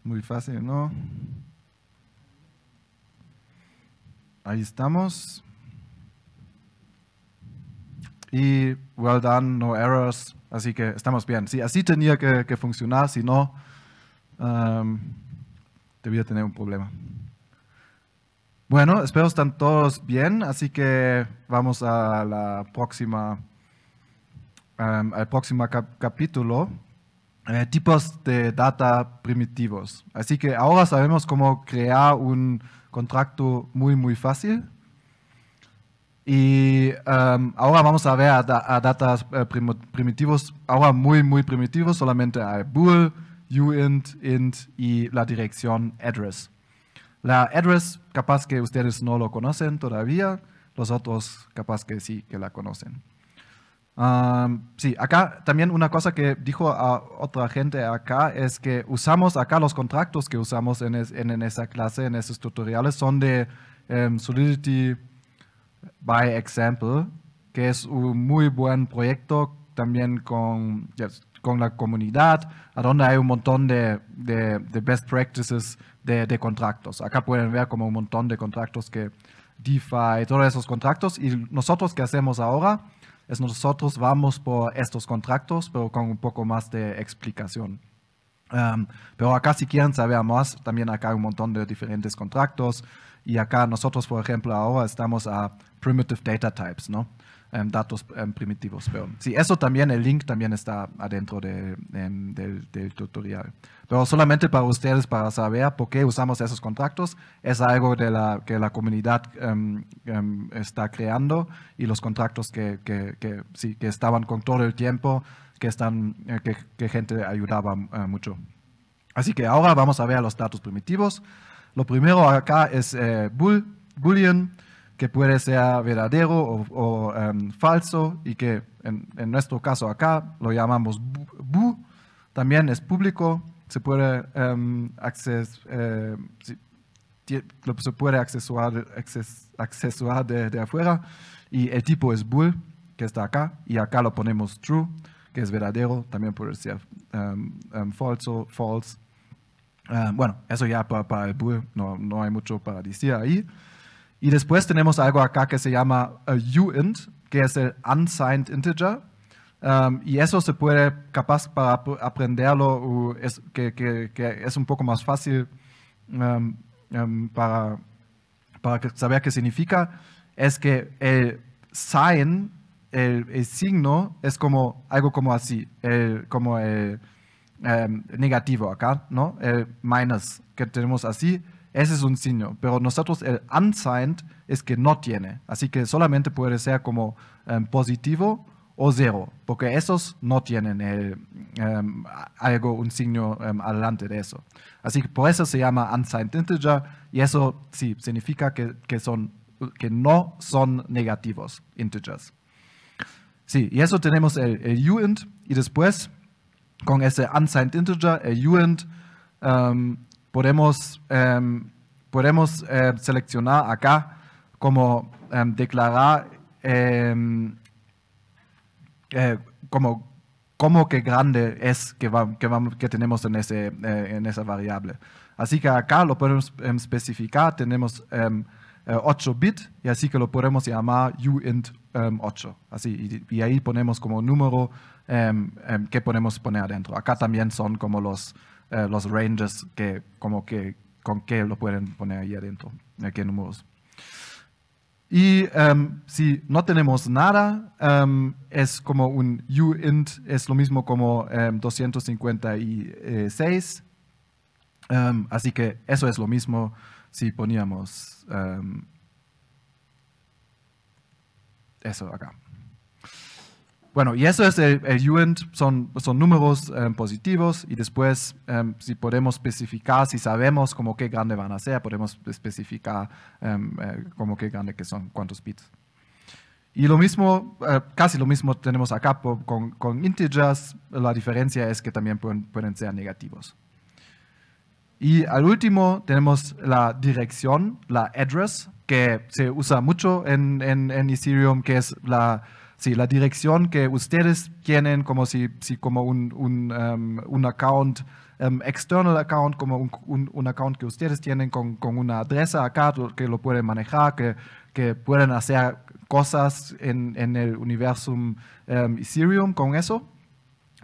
Muy fácil, ¿no? Ahí estamos. Y well done, no errors. Así que estamos bien. Sí, así tenía que, funcionar, si no, debía tener un problema. Bueno, espero están todos bien, así que vamos a la próxima, al próximo capítulo. Eh, tipos de data primitivos. Así que ahora sabemos cómo crear un contrato muy, muy fácil. Y um, ahora vamos a ver a, datos eh, primitivos, ahora muy, muy primitivos, solamente hay bool, uint, int y la dirección address. La address, capaz que ustedes no lo conocen todavía, los otros capaz que sí que la conocen. Um, sí, acá también una cosa que dijo a otra gente acá es que usamos acá los contratos que usamos en, esa clase, en esos tutoriales, son de em, Solidity, by Example, que es un muy buen proyecto también con, con la comunidad, a donde hay un montón de, de, best practices de, de, contratos. Acá pueden ver como un montón de contratos que DeFi, todos esos contratos. Y nosotros que hacemos ahora es nosotros vamos por estos contratos, pero con un poco más de explicación. Um, pero acá si quieren saber más, también acá hay un montón de diferentes contratos. Y acá nosotros, por ejemplo, ahora estamos a primitive data types, ¿no? Em, datos em, primitivos. Pero sí, eso también, el link también está adentro em, del, tutorial. Pero solamente para ustedes, para saber por qué usamos esos contratos, es algo de la, que la comunidad está creando y los contratos que, que, estaban con todo el tiempo, que, están, eh, que, gente ayudaba eh, mucho. Así que ahora vamos a ver los datos primitivos. Lo primero acá es eh, Boolean que puede ser verdadero o, em, falso y que en, nuestro caso acá lo llamamos bu, también es público, se puede, um, se puede accesuar, de, afuera y el tipo es bool, que está acá, y acá lo ponemos true, que es verdadero, también puede ser em, falso, false. Eh, bueno, eso ya para, para el bool, no, no hay mucho para decir ahí. Y después tenemos algo acá que se llama uint, que es el unsigned integer. Um, y eso se puede, capaz para aprenderlo, es, que, es un poco más fácil um, um, para, saber qué significa, es que el sign, el, signo, es como algo como así, el, como el negativo acá, ¿no? El minus que tenemos así ese es un signo, pero nosotros el unsigned es que no tiene, así que solamente puede ser como em, positivo o cero, porque esos no tienen em, algo, un signo em, adelante de eso. Así que por eso se llama unsigned integer y eso sí significa que, son, que no son negativos integers. Sí, y eso tenemos el, uint y después con ese unsigned integer, el uint, podemos, em, eh, seleccionar acá como em, declarar em, eh, como, como que grande es que, que, tenemos en, ese, eh, en esa variable. Así que acá lo podemos especificar, tenemos 8 bits y así que lo podemos llamar uint 8. Así, y, ahí ponemos como número que podemos poner adentro. Acá también son como los, eh, los ranges que, como que, con qué lo pueden poner ahí adentro, aquí en números. Y em, si no tenemos nada, em, es como un uint, es lo mismo como 256. Em, así que eso es lo mismo si poníamos eso acá. Bueno, y eso es eh, el, el UINT, son, son números eh, positivos y después em, si podemos especificar, si sabemos como qué grande van a ser, podemos especificar em, eh, como qué grande que son, cuántos bits. Y lo mismo, eh, casi lo mismo tenemos acá con, con, integers, la diferencia es que también pueden, pueden ser negativos. Y al último tenemos la dirección, la address, que se usa mucho en, en, en Ethereum, que es la Sí, la dirección que ustedes tienen, como si, como un, un em, account, em, external account, como un, account que ustedes tienen con, una adresa acá que lo pueden manejar, que, pueden hacer cosas en, el universo em, Ethereum con eso.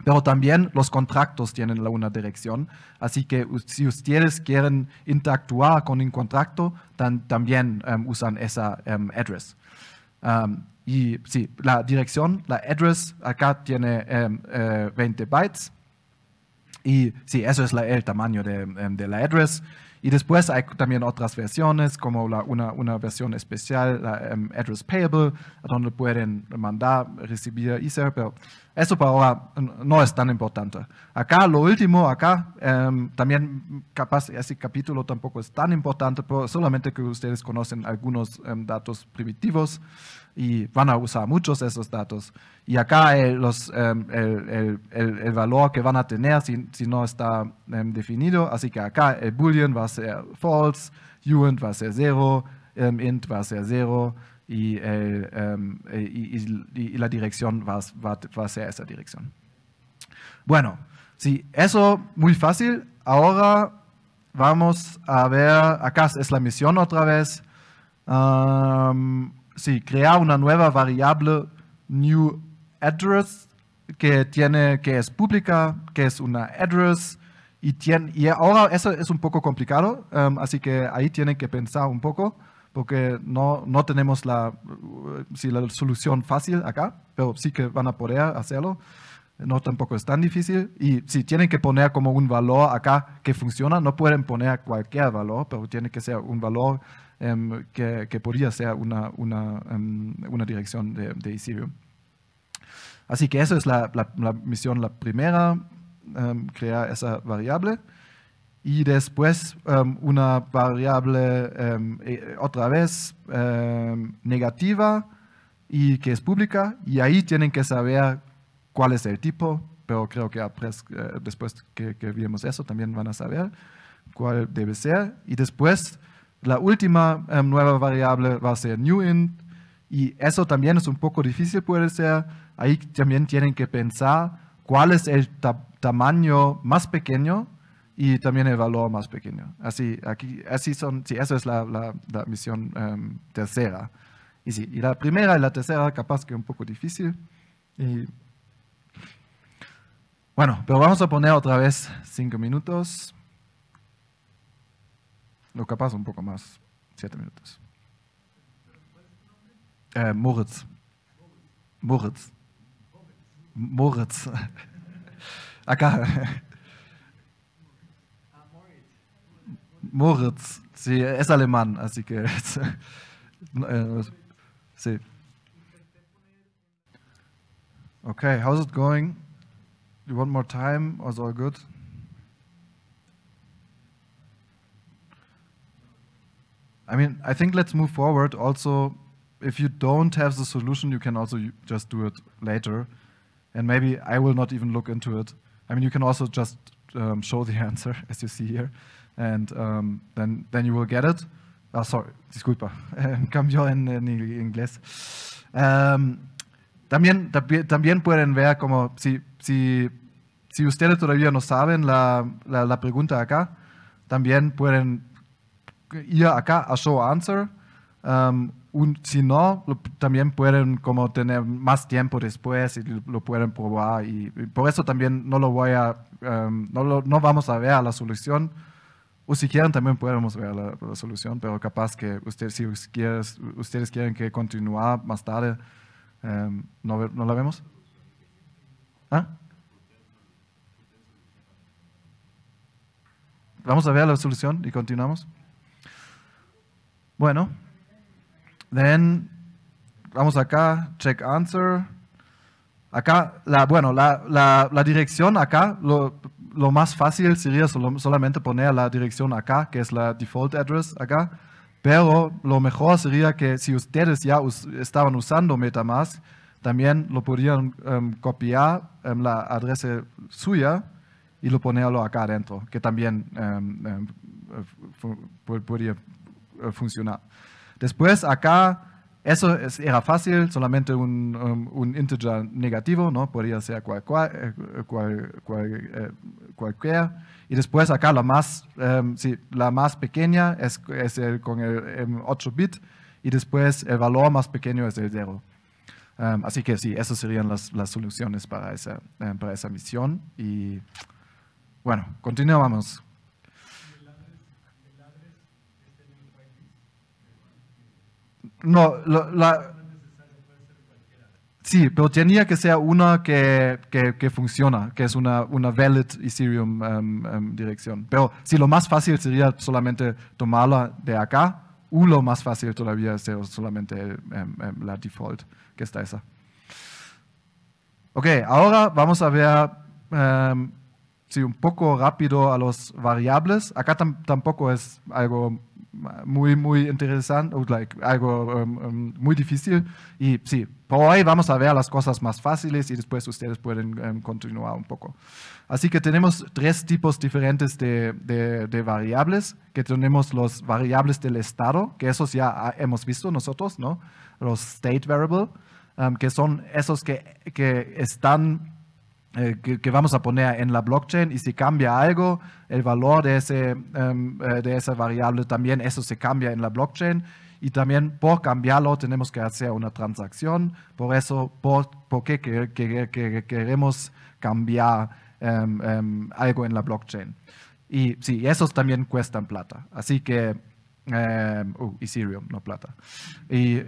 Pero también los contratos tienen una dirección, así que si ustedes quieren interactuar con un contrato, también usan esa address. Y sí, la dirección, la address, acá tiene 20 em, eh, bytes. Y sí, eso es la, el tamaño em, de, la address. Y después hay también otras versiones, como la, una, una, versión especial, la em, address payable, donde pueden mandar, recibir, y ser. pero eso para ahora no es tan importante. Acá, lo último, acá, también capaz ese capítulo tampoco es tan importante, pero solamente que ustedes conocen algunos datos primitivos y van a usar muchos esos datos. Y acá eh, em, el, valor que van a tener si, no está em, definido, así que acá el eh, boolean va a ser false, uint va a ser 0, em, int va a ser 0 eh, y, la dirección va, va, va a ser esa dirección. Bueno, sí, eso muy fácil. Ahora vamos a ver, acá es la misión otra vez sí, crea una nueva variable new address que tiene, que es pública, que es una address, y, tiene, y ahora eso es un poco complicado, em, así que ahí tienen que pensar un poco, porque no, no tenemos la, eh, si la solución fácil acá, pero sí que van a poder hacerlo. No tampoco es tan difícil. Y si tienen que poner como un valor acá que funciona, no pueden poner cualquier valor, pero tiene que ser un valor Em, que, podría ser una, una, em, una dirección de, de, Así que esa es la, la, la misión, la primera, em, crear esa variable. Y después una variable e, otra vez negativa y que es pública. Y ahí tienen que saber cuál es el tipo, pero creo que eh, después que, que vimos eso también van a saber cuál debe ser. Y después la última em, nueva variable va a ser newInt y eso también es un poco difícil, puede ser. Ahí también tienen que pensar cuál es el tamaño más pequeño y también el valor más pequeño. Así, aquí, así son, sí, eso es la, la, misión em, tercera. Y sí, la primera y la tercera capaz que un poco difícil. Bueno, pero vamos a poner otra vez cinco minutos. No, capaz un poco más, siete minutos. Äh, Moritz. Moritz. Moritz. Aka. [LAUGHS] Moritz. Sie es alemán, así que. [LAUGHS] Eh, sí. Okay, how's it going? You want more time? Or is all good? I mean, I think let's move forward. Also, if you don't have the solution, you can also just do it later. And maybe I will not even look into it. I mean, you can also just um, show the [LAUGHS] answer, as you see here. And um, then, then you will get it. Oh, sorry, disculpa. [LAUGHS] Cambio en, en inglés. Um, también, también pueden ver como si, si, si ustedes todavía no saben la, la, la pregunta acá, también pueden ir acá a Show Answer. Ähm, si no, también pueden como tener más tiempo después y lo pueden probar. Y, por eso también no lo voy a, em, no, lo, no, vamos a ver la solución. O si quieren también podemos ver la, solución, pero capaz que ustedes, si ustedes, ustedes quieren que continúe más tarde, em, ¿no, ¿no, la vemos? ¿Ah? Vamos a ver la solución y continuamos. Bueno, then vamos acá, check answer. Acá, la, bueno, la, la, dirección acá, lo, más fácil sería solamente poner la dirección acá, que es la default address acá. Pero lo mejor sería que si ustedes ya estaban usando MetaMask, también lo podrían em, copiar em, la adresa suya y lo ponerlo acá adentro, que también em, podría eh, funcionar. Después acá, eso es, era fácil, solamente un, um, un, integer negativo, ¿no? Podría ser cual, cual, eh, cual, eh, cualquiera. Y después acá la más, em, la más pequeña es, es el, con el, 8 em, bit y después el valor más pequeño es el 0. Em, así que sí, esas serían las, las soluciones para esa, para esa misión. Y bueno, continuamos. No, la, Sí, pero tenía que ser una que, que, funciona, que es una, una valid Ethereum em, em, dirección. Pero si lo más fácil sería solamente tomarla de acá, o lo más fácil todavía es solamente em, la default, que está esa. Ok, ahora vamos a ver si un poco rápido a los variables. Acá tampoco es algo muy, muy interesante, like, algo um, um, muy difícil. Y sí, por hoy vamos a ver las cosas más fáciles y después ustedes pueden um, continuar un poco. Así que tenemos tres tipos diferentes de, de, de variables, que tenemos los variables del estado, que esos ya hemos visto nosotros, ¿no? Los state variable, que son esos que, que están eh, que, vamos a poner en la blockchain y si cambia algo, el valor de, ese, em, eh, de esa variable también, eso se cambia en la blockchain y también por cambiarlo tenemos que hacer una transacción, por eso, por, qué queremos cambiar em, em, algo en la blockchain. Y sí, esos también cuestan plata, así que... uh, Ethereum, no plata. Y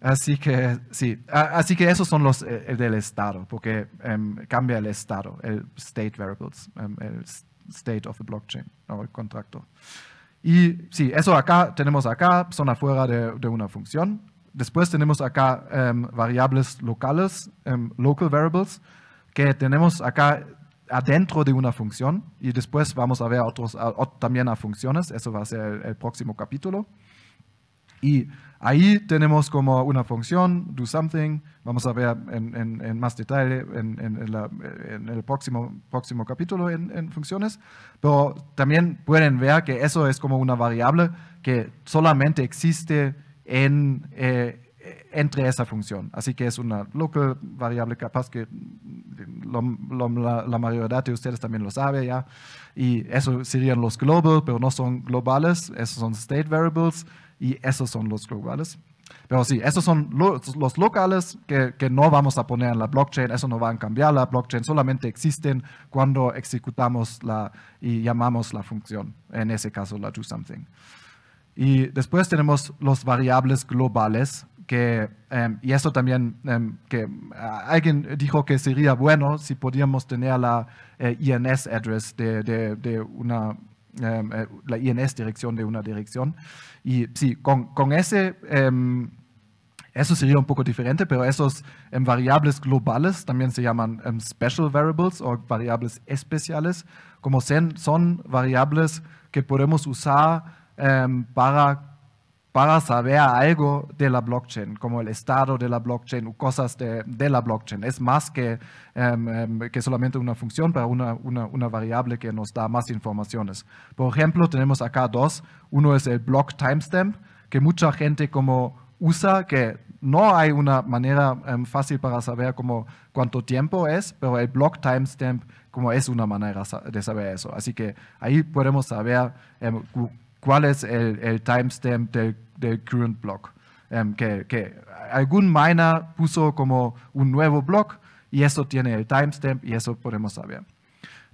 Así que sí, así que esos son los eh, del estado, porque em, cambia el estado, el state variables, em, el state of the blockchain o el contrato. Y sí, eso acá tenemos acá, son afuera de, una función. Después tenemos acá em, variables locales, local variables, que tenemos acá adentro de una función y después vamos a ver otros, también a funciones, eso va a ser el próximo capítulo. Y ahí tenemos como una función, do something, vamos a ver en, más detalle en, el próximo, próximo capítulo en, funciones, pero también pueden ver que eso es como una variable que solamente existe en, eh, entre esa función. Así que es una local variable capaz que la, la, mayoría de ustedes también lo sabe ya. Y eso serían los global, pero no son globales, esos son state variables y esos son los globales. Pero sí, esos son los, los locales que, que, no vamos a poner en la blockchain, eso no va a cambiar la blockchain, solamente existen cuando ejecutamos la, y llamamos la función, en ese caso la do something. Y después tenemos los variables globales, que, em, y eso también, em, que ah, alguien dijo que sería bueno si podíamos tener la eh, INS address de, de, de una Em, eh, la INS dirección de una dirección. Y sí, con, con ese... Em, eso sería un poco diferente, pero esos em, variables globales también se llaman special variables o variables especiales, como sen, son variables que podemos usar para para saber algo de la blockchain, como el estado de la blockchain o cosas de, la blockchain. Es más que, em, em, que solamente una función, pero una, variable que nos da más informaciones. Por ejemplo, tenemos acá dos. Uno es el block timestamp, que mucha gente como usa, que no hay una manera em, fácil para saber cuánto tiempo es, pero el block timestamp como es una manera de saber eso. Así que ahí podemos saber cuál es el, el timestamp del del current block, em, que, algún miner puso como un nuevo block y eso tiene el timestamp y eso podemos saber.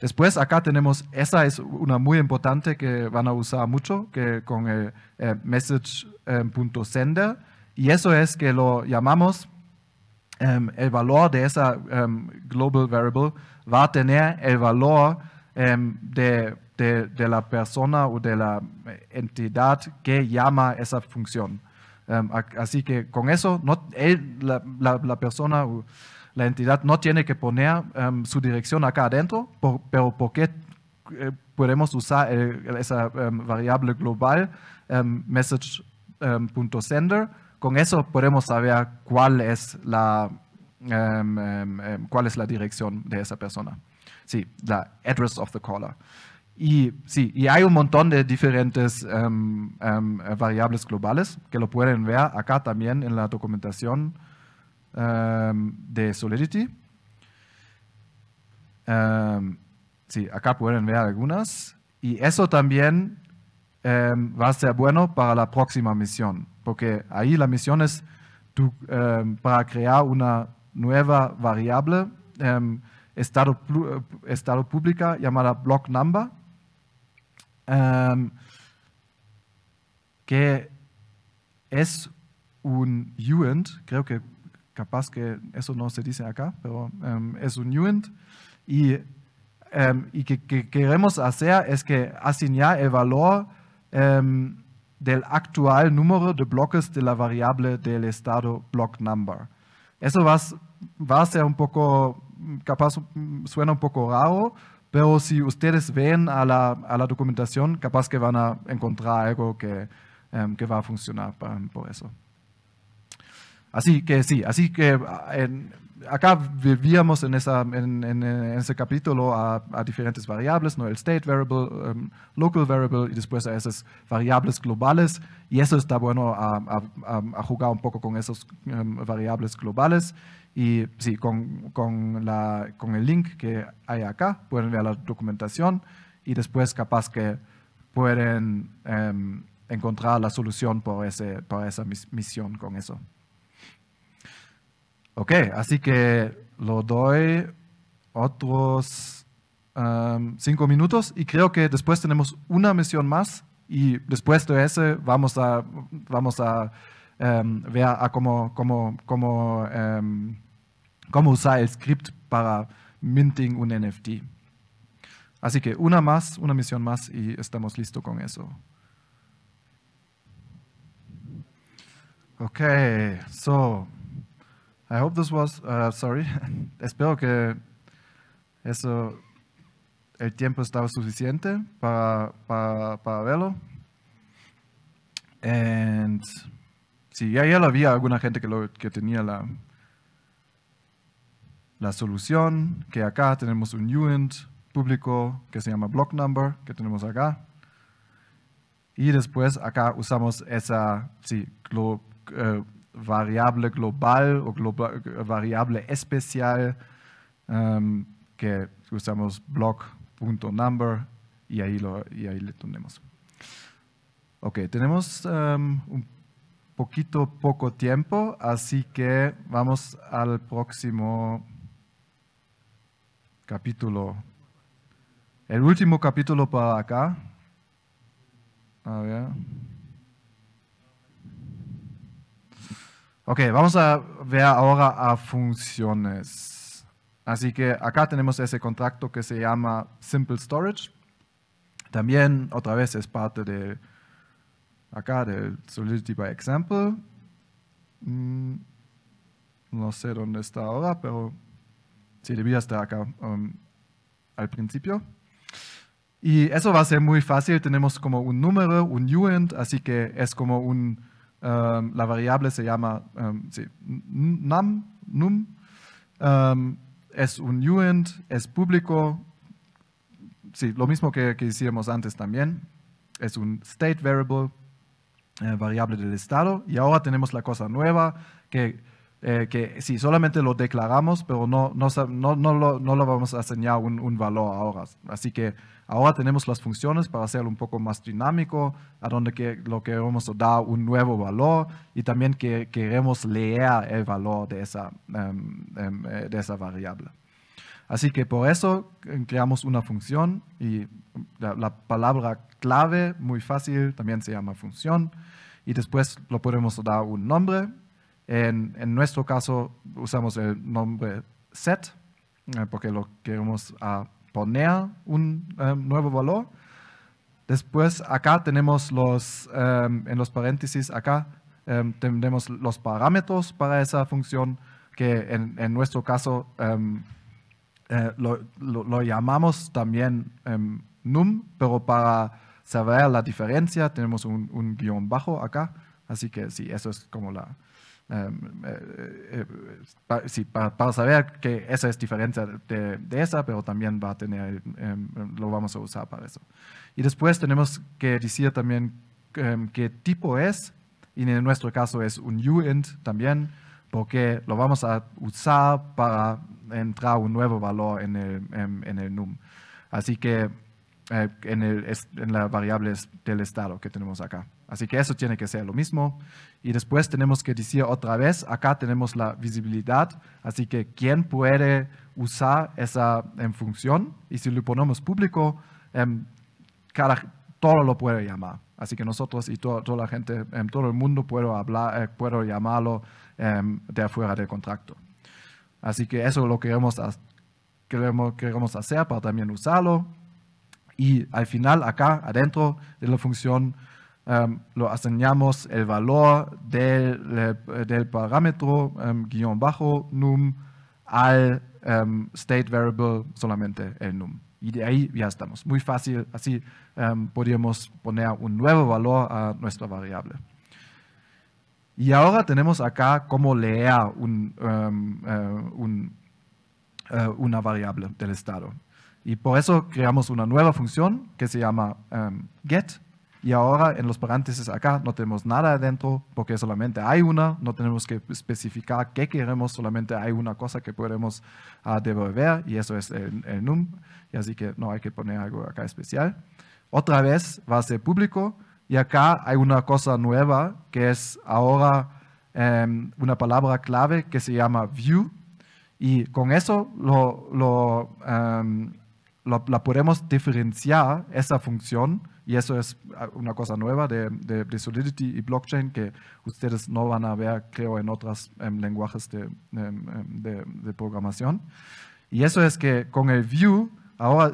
Después acá tenemos, esa es una muy importante que van a usar mucho, que con el eh, message.sender, em, y eso es que lo llamamos em, el valor de esa global variable va a tener el valor de de, la persona o de la eh, entidad que llama esa función. Em, así que con eso, no, la, persona o la entidad no tiene que poner em, su dirección acá adentro, pero porque eh, podemos usar eh, esa em, variable global message.sender? con eso podemos saber cuál es la, cuál es la dirección de esa persona. Sí, la address of the caller. Y sí, y hay un montón de diferentes em, em, variables globales que lo pueden ver acá también en la documentación em, de Solidity. sí, acá pueden ver algunas. Y eso también va a ser bueno para la próxima misión, porque ahí la misión es tu, para crear una nueva variable, estado, estado pública llamada block number que es un uint, creo que capaz que eso no se dice acá, pero es un uint y, que, queremos hacer es que asignar el valor del actual número de bloques de la variable del estado block number. Eso va a ser un poco, capaz suena un poco raro, pero si ustedes ven a la, a la documentación, capaz que van a encontrar algo que, em, que va a funcionar por eso. Así que sí, así que ah, acá vivíamos en, en, ese capítulo a, diferentes variables, el state variable, em, local variable y después a esas variables globales. Y eso está bueno a, jugar un poco con esas em, variables globales y sí, con, con, la, con el link que hay acá, pueden ver la documentación y después capaz que pueden em, encontrar la solución por ese, para esa misión con eso. Ok, así que lo doy otros em, cinco minutos y creo que después tenemos una misión más y después de ese vamos a, vamos a um, vea a em, cómo, usar el script para minting un NFT. Así que una más, una misión más y estamos listos con eso. Ok. so I hope this was, uh, sorry, [LAUGHS] espero que eso, el tiempo estaba suficiente para, para verlo. And Sí, ya, lo había alguna gente que, lo, que tenía la, la solución, que acá tenemos un unit público que se llama block number, que tenemos acá. Y después acá usamos esa sí, eh, variable global o global variable especial em, que usamos block.number y ahí lo y ahí le tenemos. Ok, tenemos em, un poquito poco tiempo, así que vamos al próximo capítulo. El último capítulo para acá. A ver. Ok, vamos a ver ahora a funciones. Así que acá tenemos ese contrato que se llama Simple Storage. También, otra vez, es parte de acá del Solidity by Example. Mm, no sé dónde está ahora, pero sí debía estar acá um, al principio. Y eso va a ser muy fácil. Tenemos como un número, un uint, así que es como un... Um, la variable se llama um, num, es un uint, es público. Sí, lo mismo que, que hicimos antes también. Es un state variable eh, variable del estado y ahora tenemos la cosa nueva que, eh, que si solamente lo declaramos, pero no, no, lo, vamos a asignar un, valor ahora. Así que ahora tenemos las funciones para hacerlo un poco más dinámico, a donde que, lo queremos dar un nuevo valor y también que queremos leer el valor de esa, em, em, eh, de esa variable. Así que por eso creamos una función y la, palabra clave, muy fácil, también se llama función. Y después lo podemos dar un nombre. En, nuestro caso usamos el nombre set, eh, porque lo queremos ah, poner un eh, nuevo valor. Después acá tenemos los, em, en los paréntesis acá, em, tenemos los parámetros para esa función, que en nuestro caso em, eh, lo, llamamos también em, num, pero para saber la diferencia tenemos un, guión bajo acá. Así que sí, eso es como la... Em, eh, eh, para, para, saber que esa es diferencia de, de esa, pero también va a tener, em, lo vamos a usar para eso. Y después tenemos que decir también qué tipo es, y en nuestro caso es un uint también, porque lo vamos a usar para entrar un nuevo valor en el, en num. Así que eh, en, el, en las variables del estado que tenemos acá. Así que eso tiene que ser lo mismo. Y después tenemos que decir otra vez, acá tenemos la visibilidad, así que quién puede usar esa en em, función. Y si lo ponemos público, em, cada, todo lo puede llamar. Así que nosotros y toda la gente, en em, todo el mundo puede hablar, eh, puedo llamarlo de afuera del contrato. Así que eso lo queremos, queremos, hacer para también usarlo. Y al final, acá adentro de la función, em, lo asignamos el valor del, eh, parámetro em, guión bajo num al em, state variable solamente el num. Y de ahí ya estamos. Muy fácil, así podríamos poner un nuevo valor a nuestra variable. Y ahora tenemos acá cómo leer um, uh, uh, una variable del estado. Y por eso creamos una nueva función que se llama um, get. Y ahora en los paréntesis acá no tenemos nada adentro porque solamente hay una. No tenemos que especificar qué queremos, solamente hay una cosa que podemos uh, devolver y eso es el, num. Y así que no hay que poner algo acá especial. Otra vez va a ser público y acá hay una cosa nueva que es ahora em, una palabra clave que se llama view. Y con eso lo, em, la podemos diferenciar esa función. Y eso es ah, una cosa nueva de, Solidity y blockchain que ustedes no van a ver, creo, en otros em, lenguajes de programación. Y eso es que con el view ahora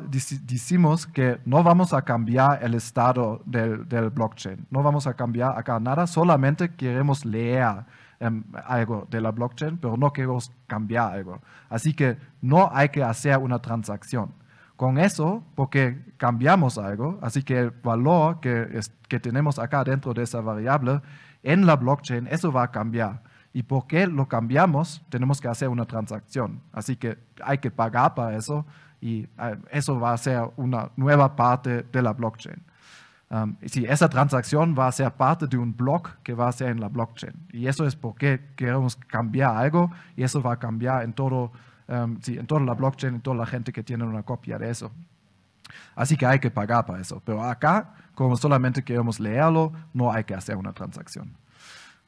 decimos que no vamos a cambiar el estado del, blockchain, no vamos a cambiar acá nada, solamente queremos leer em, algo de la blockchain, pero no queremos cambiar algo. Así que no hay que hacer una transacción. Con eso, porque cambiamos algo, así que el valor que, que tenemos acá dentro de esa variable en la blockchain, eso va a cambiar. ¿Y porque lo cambiamos? Tenemos que hacer una transacción. Así que hay que pagar para eso y ah, eso va a ser una nueva parte de la blockchain. Um, si esa transacción va a ser parte de un block que va a ser en la blockchain. Y eso es porque queremos cambiar algo y eso va a cambiar en, todo, um, en toda la blockchain, en toda la gente que tiene una copia de eso. Así que hay que pagar para eso. Pero acá, como solamente queremos leerlo, no hay que hacer una transacción.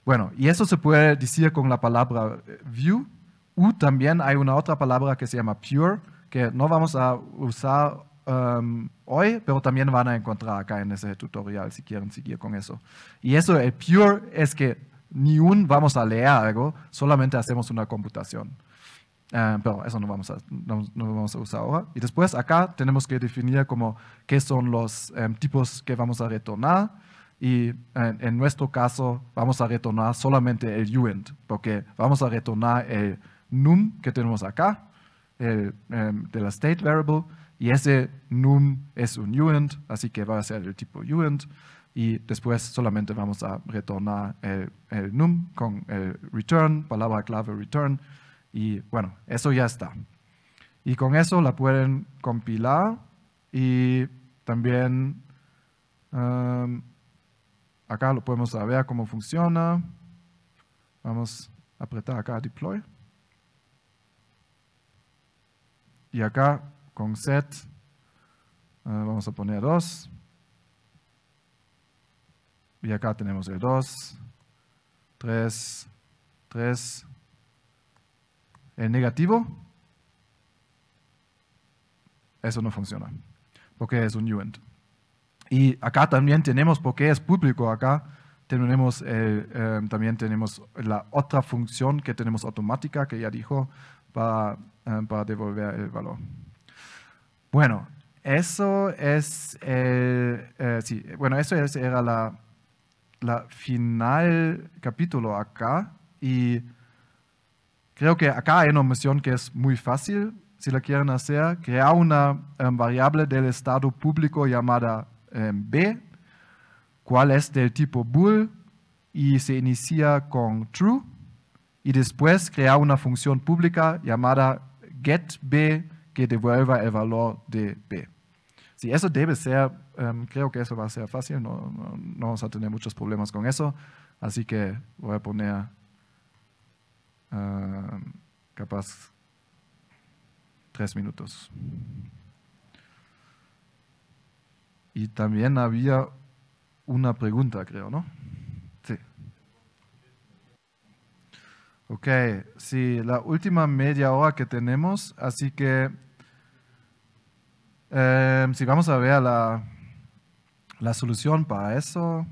Bueno, y eso se puede decir con la palabra eh, view. U también hay una otra palabra que se llama pure, que no vamos a usar um, hoy, pero también van a encontrar acá en ese tutorial si quieren seguir con eso. Y eso, el pure es que ni un vamos a leer algo, solamente hacemos una computación. Um, pero eso no vamos, a, no, vamos a usar ahora. Y después acá tenemos que definir como qué son los um, tipos que vamos a retornar. Y en, en, nuestro caso vamos a retornar solamente el uint, porque vamos a retornar el num que tenemos acá Em, de la state variable y ese num es un uint, así que va a ser el tipo uint y después solamente vamos a retornar el, num con el return, palabra clave return y bueno, eso ya está. Y con eso la pueden compilar y también em, acá lo podemos ver cómo funciona. Vamos a apretar acá deploy. Y acá con set vamos a poner 2. Y acá tenemos el 2, 3, 3. El negativo, eso no funciona, porque es un UINT. Y acá también tenemos, porque es público acá, tenemos eh, eh, también tenemos la otra función que tenemos automática, que ya dijo, para eh, para devolver el valor. Bueno, eso es el, eh, eh, sí, bueno, eso es, era la, final capítulo acá y creo que acá hay una misión que es muy fácil si la quieren hacer, crear una variable del estado público llamada B, cual es del tipo bool y se inicia con true y después crear una función pública llamada get B, que devuelva el valor de B. Si eso debe ser, em, creo que eso va a ser fácil, no, no, vamos a tener muchos problemas con eso, así que voy a poner em, capaz tres minutos. Y también había una pregunta, creo, ¿no? Ok, sí, la última media hora que tenemos, así que em, si vamos a ver la, solución para eso.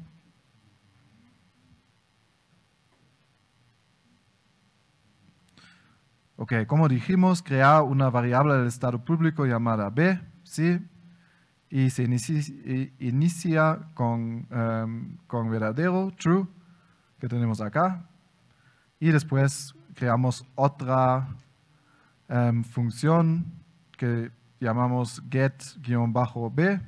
Ok, como dijimos, crear una variable del estado público llamada B, ¿sí? Y se inicia, con, em, con verdadero, true, que tenemos acá, y después creamos otra em, función que llamamos get-b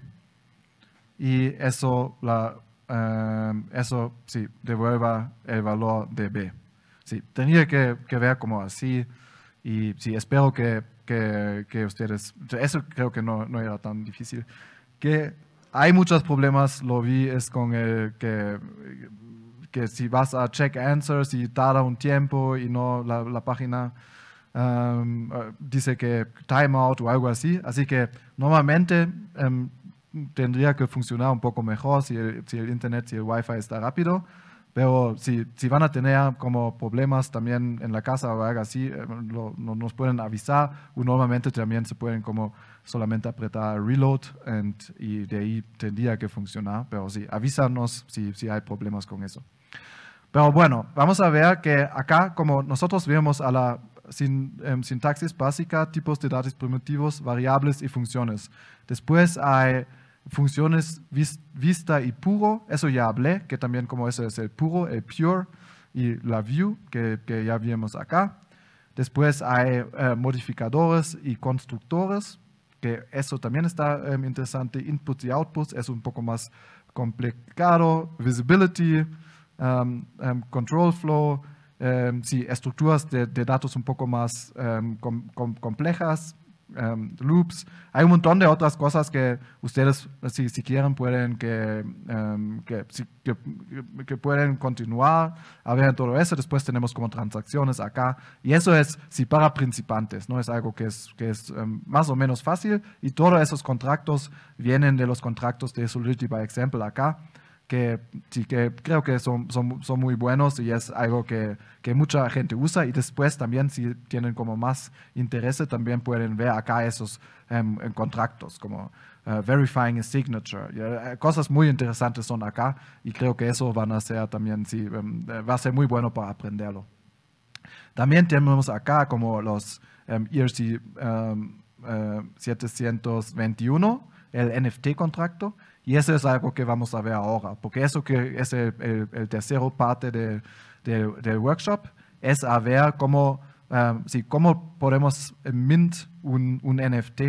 y eso, la, em, eso sí, devuelva el valor de b. Sí, tenía que, ver como así y sí, espero que, ustedes, eso creo que no, era tan difícil, que hay muchos problemas, lo vi es con el que que si vas a check answers y tarda un tiempo y no la, página em, eh, dice que timeout o algo así. Así que normalmente em, tendría que funcionar un poco mejor si el, internet, si el wifi está rápido. Pero si, si, van a tener como problemas también en la casa o algo así, em, nos pueden avisar. O normalmente también se pueden como solamente apretar reload y de ahí tendría que funcionar. Pero sí, avísanos si, si hay problemas con eso. Pero bueno, vamos a ver que acá, como nosotros vemos a la em, sintaxis básica, tipos de datos primitivos, variables y funciones. Después hay funciones vista y puro, eso ya hablé, que también como eso es el puro, el pure y la view, que, ya vimos acá. Después hay eh, modificadores y constructores, que eso también está em, interesante. Inputs y outputs es un poco más complicado. Visibility, Um, um, control flow, um, sí, estructuras de, datos un poco más complejas, loops. Hay un montón de otras cosas que ustedes, si, quieren, pueden que, que, pueden continuar a ver todo eso. Después tenemos como transacciones acá. Y eso es, para principantes, ¿no? Es algo que es, que es más o menos fácil. Y todos esos contratos vienen de los contratos de Solidity by Example acá que, sí, que creo que son, son, muy buenos y es algo que, que, mucha gente usa. Y después también, si tienen como más interés, también pueden ver acá esos em, contratos, como eh, verifying a signature. Eh, cosas muy interesantes son acá y creo que eso van a ser también, sí, em, eh, va a ser muy bueno para aprenderlo. También tenemos acá como los ERC em, 721, el NFT contrato y eso es algo que vamos a ver ahora, porque eso que es el, el, tercero parte del workshop, es a ver cómo, um, cómo podemos mint un, un, NFT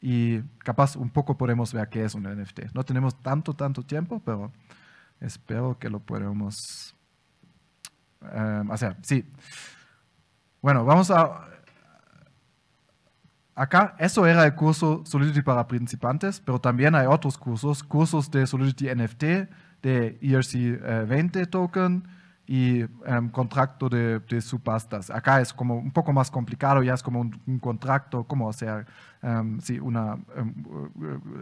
y capaz un poco podemos ver qué es un NFT. No tenemos tanto, tanto tiempo, pero espero que lo podamos um, hacer. Sí. Bueno, vamos a Acá, eso era el curso Solidity para principiantes, pero también hay otros cursos, cursos de Solidity NFT, de ERC20 eh, token y em, contrato de, de, subastas. Acá es como un poco más complicado, ya es como un, contrato, como hacer em, sí, em, eh,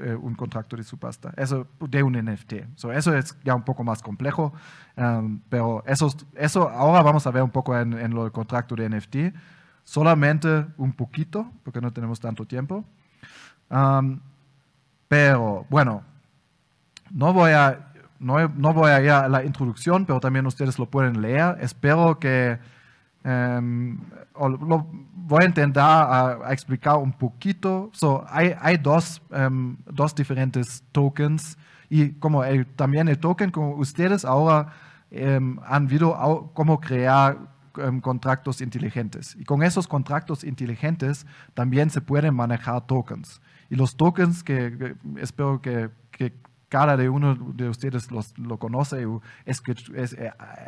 eh, un contrato de subasta, eso de un NFT. eso es ya un poco más complejo, pero eso, eso ahora vamos a ver un poco en, en lo contrato de NFT solamente un poquito, porque no tenemos tanto tiempo. pero bueno, no voy, a, no, no voy a ir a la introducción, pero también ustedes lo pueden leer. Espero que em, lo, voy a intentar explicar un poquito. hay, dos, em, dos diferentes tokens y como también el token, como ustedes ahora em, han visto cómo crear contractos em, contratos inteligentes. Y con esos contratos inteligentes también se pueden manejar tokens. Y los tokens que, espero que, cada de uno de ustedes los, lo conoce o eh,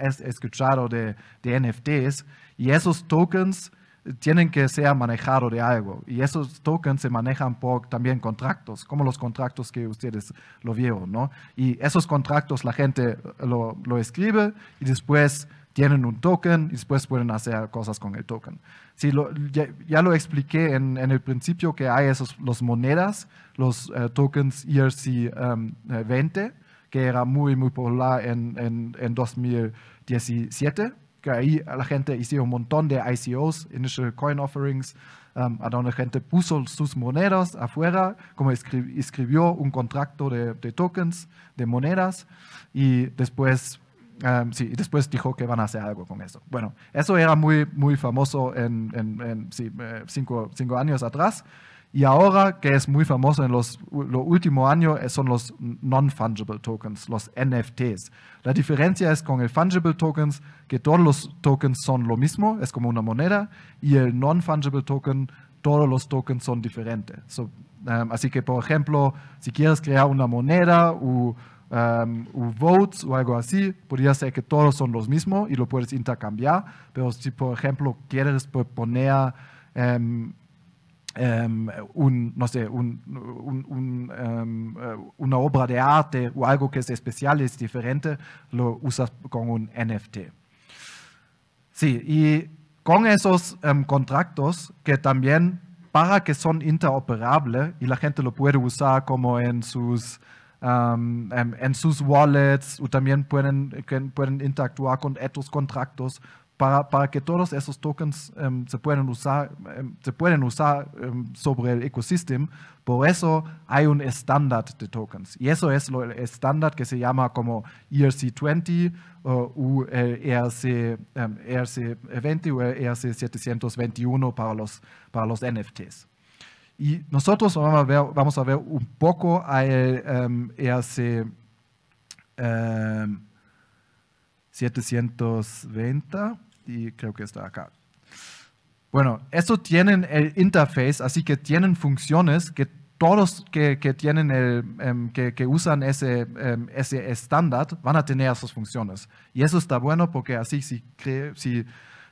es, escuchado de, NFTs. Y esos tokens tienen que ser manejados de algo. Y esos tokens se manejan por también contratos, como los contratos que ustedes lo vieron, ¿no? Y esos contratos la gente lo escribe y después tienen un token y después pueden hacer cosas con el token. Si ya, lo expliqué en, el principio que hay esas los monedas, los eh, tokens ERC20, um, eh, que era muy, muy popular en, en, 2017, que ahí la gente hizo un montón de ICOs, Initial Coin Offerings, um, a donde la gente puso sus monedas afuera, como escribió un contrato de, de tokens, de monedas, y después sí, y después dijo que van a hacer algo con eso. Bueno, eso era muy, muy famoso en, eh, cinco, cinco, años atrás. Y ahora que es muy famoso en los lo último año eh, son los non-fungible tokens, los NFTs. La diferencia es con el fungible tokens que todos los tokens son lo mismo, es como una moneda, y el non-fungible token, todos los tokens son diferentes. así que, por ejemplo, si quieres crear una moneda o Um, u votes o algo así, podría ser que todos son los mismos y lo puedes intercambiar, pero si por ejemplo quieres poner una obra de arte o algo que es especial, es diferente, lo usas con un NFT. Sí, y con esos em, contratos que también para que son interoperables y la gente lo puede usar como en sus en sus wallets o también pueden, interactuar con estos contratos para, para, que todos esos tokens em, se pueden usar, em, se pueden usar em, sobre el ecosistema. Por eso hay un estándar de tokens. Y eso es el estándar que se llama como ERC20 o ERC, ERC20 o ERC721 para los, para los NFTs. Y nosotros vamos a ver, vamos a ver un poco a 720 em, em, y creo que está acá. Bueno, eso tienen el interface, así que tienen funciones que todos que, que tienen em, que, usan ese, ese estándar van a tener esas funciones. Y eso está bueno porque así si, si,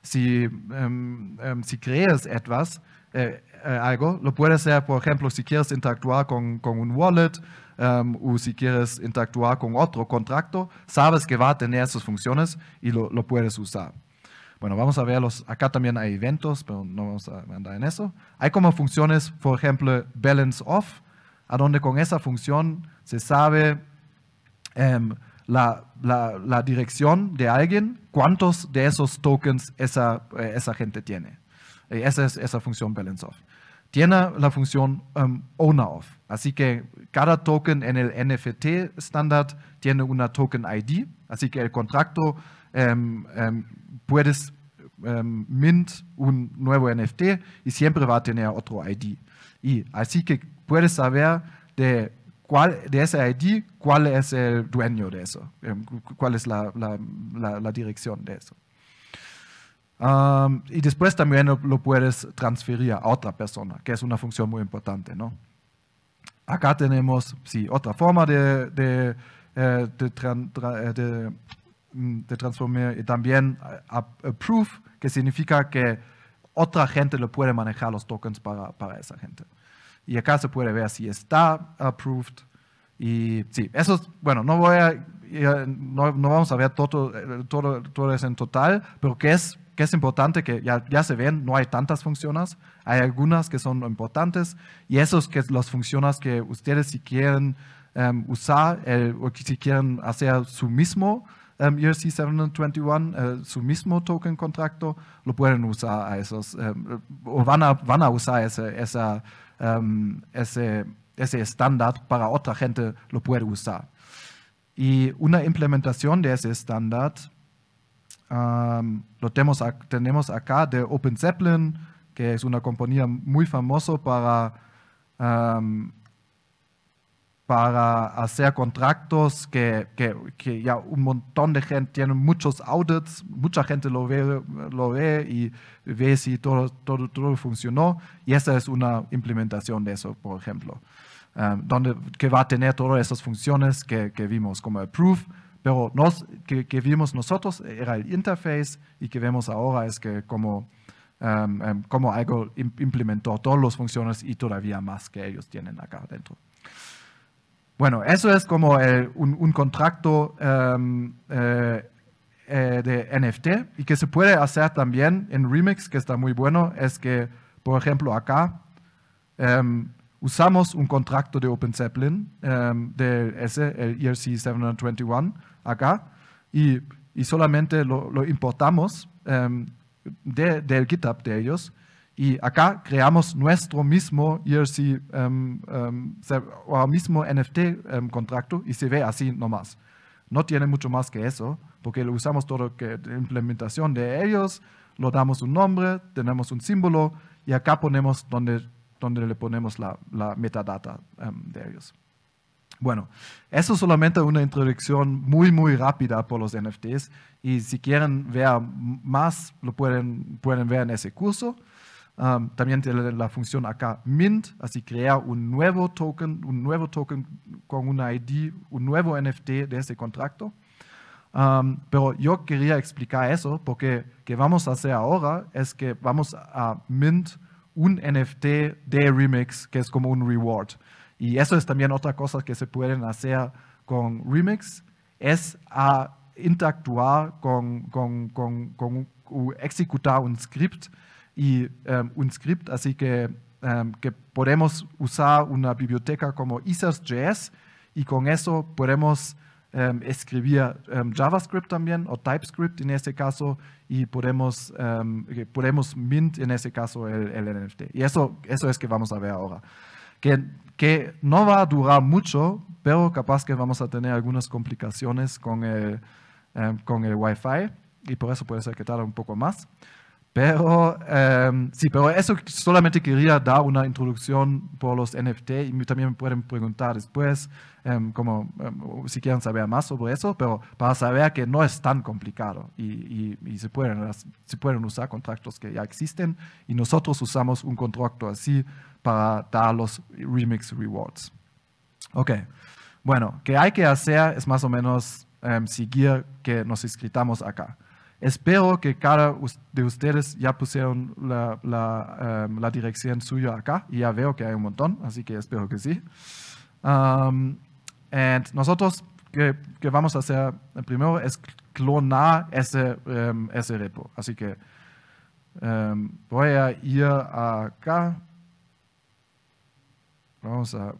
si, si etwas, eh, eh, algo, lo puede hacer, por ejemplo, si quieres interactuar con, un wallet em, o si quieres interactuar con otro contrato, sabes que va a tener esas funciones y lo, puedes usar. Bueno, vamos a verlos. Acá también hay eventos, pero no vamos a andar en eso. Hay como funciones, por ejemplo, balance off, a donde con esa función se sabe em, la, dirección de alguien, cuántos de esos tokens esa eh, gente tiene. Eh, esa es esa función off. Tiene la función um, owner off. Así que cada token en el NFT estándar tiene una token ID. Así que el contrato um, um, puede mint un nuevo NFT y siempre va a tener otro ID. Y así que puedes saber de cuál de ese ID cuál es el dueño de eso, cuál es la dirección de eso y después también lo, puedes transferir a otra persona, que es una función muy importante. Acá tenemos sí, otra forma de, de, eh, eh, mm, transformar y también eh, approve, que significa que otra gente lo puede manejar los tokens para, para esa gente. Y acá se puede ver si está approved y sí, eso es, bueno, no voy a, no, no vamos a ver todo, todo, todo eso en total, pero que es, que es importante, que ya, ya se ven, no hay tantas funciones, hay algunas que son importantes y esos que las funciones que ustedes si quieren em, usar o que si quieren hacer su mismo, ERC em, e 721, eh, su mismo token contrato, lo pueden usar a esos, em, o van a, van a usar ese, esa, ese ese estándar para otra gente lo puede usar. Y una implementación de ese estándar lo tenemos, acá de Open Zeppelin, que es una compañía muy famosa para, para hacer contratos que, ya un montón de gente tiene muchos audits, mucha gente lo ve, lo ve y ve si todo, todo funcionó. Y esa es una implementación de eso, por ejemplo. Um, donde, que va a tener todas esas funciones que, vimos, como el proof, pero nos, que, vimos nosotros era el interface y que vemos ahora es que como, um, um, como algo implementó todas las funciones y todavía más que ellos tienen acá adentro. Bueno, eso es como un, contrato eh, eh, de NFT y que se puede hacer también en Remix, que está muy bueno, es que, por ejemplo, acá usamos un contrato de Open Zeppelin em, el ERC 721 acá y, y solamente lo, importamos em, de, del GitHub de ellos y acá creamos nuestro mismo ERC em, o mismo NFT contrato y se ve así nomás. No tiene mucho más que eso porque lo usamos todo que implementación de ellos, lo damos un nombre, tenemos un símbolo y acá ponemos donde donde le ponemos la, metadata em, de ellos. Bueno, eso es solamente una introducción muy, muy rápida por los NFTs y si quieren ver más, lo pueden, pueden ver en ese curso. Em, también tiene la función acá mint, así crea un nuevo token, un nuevo token con una ID, un nuevo NFT de ese contrato. Em, pero yo quería explicar eso porque que vamos a hacer ahora es que vamos a mint un NFT de Remix, que es como un reward. Y eso es también otra cosa que se pueden hacer con Remix, es a interactuar con, con, ejecutar un script y em, un script, así que, em, que podemos usar una biblioteca como Ethers.js y con eso podemos Em, escribía em, JavaScript también o TypeScript en ese caso y podemos, em, mint en ese caso el, NFT. Y eso, eso es que vamos a ver ahora. Que, no va a durar mucho, pero capaz que vamos a tener algunas complicaciones con el, con el Wi-Fi y por eso puede ser que tarde un poco más. Pero em, sí, pero eso solamente quería dar una introducción por los NFT y también pueden preguntar después em, como, em, si quieren saber más sobre eso, pero para saber que no es tan complicado y, y, se, pueden, se pueden usar contratos que ya existen y nosotros usamos un contrato así para dar los remix rewards. Ok, bueno, ¿qué hay que hacer? Es más o menos seguir que nos inscritamos acá. Espero que cada de ustedes ya pusieron em, la, dirección suya acá y ya veo que hay un montón, así que espero que sí. Y nosotros que, vamos a hacer primero es clonar ese, em, ese repo. Así que em, voy a ir acá. Vamos a...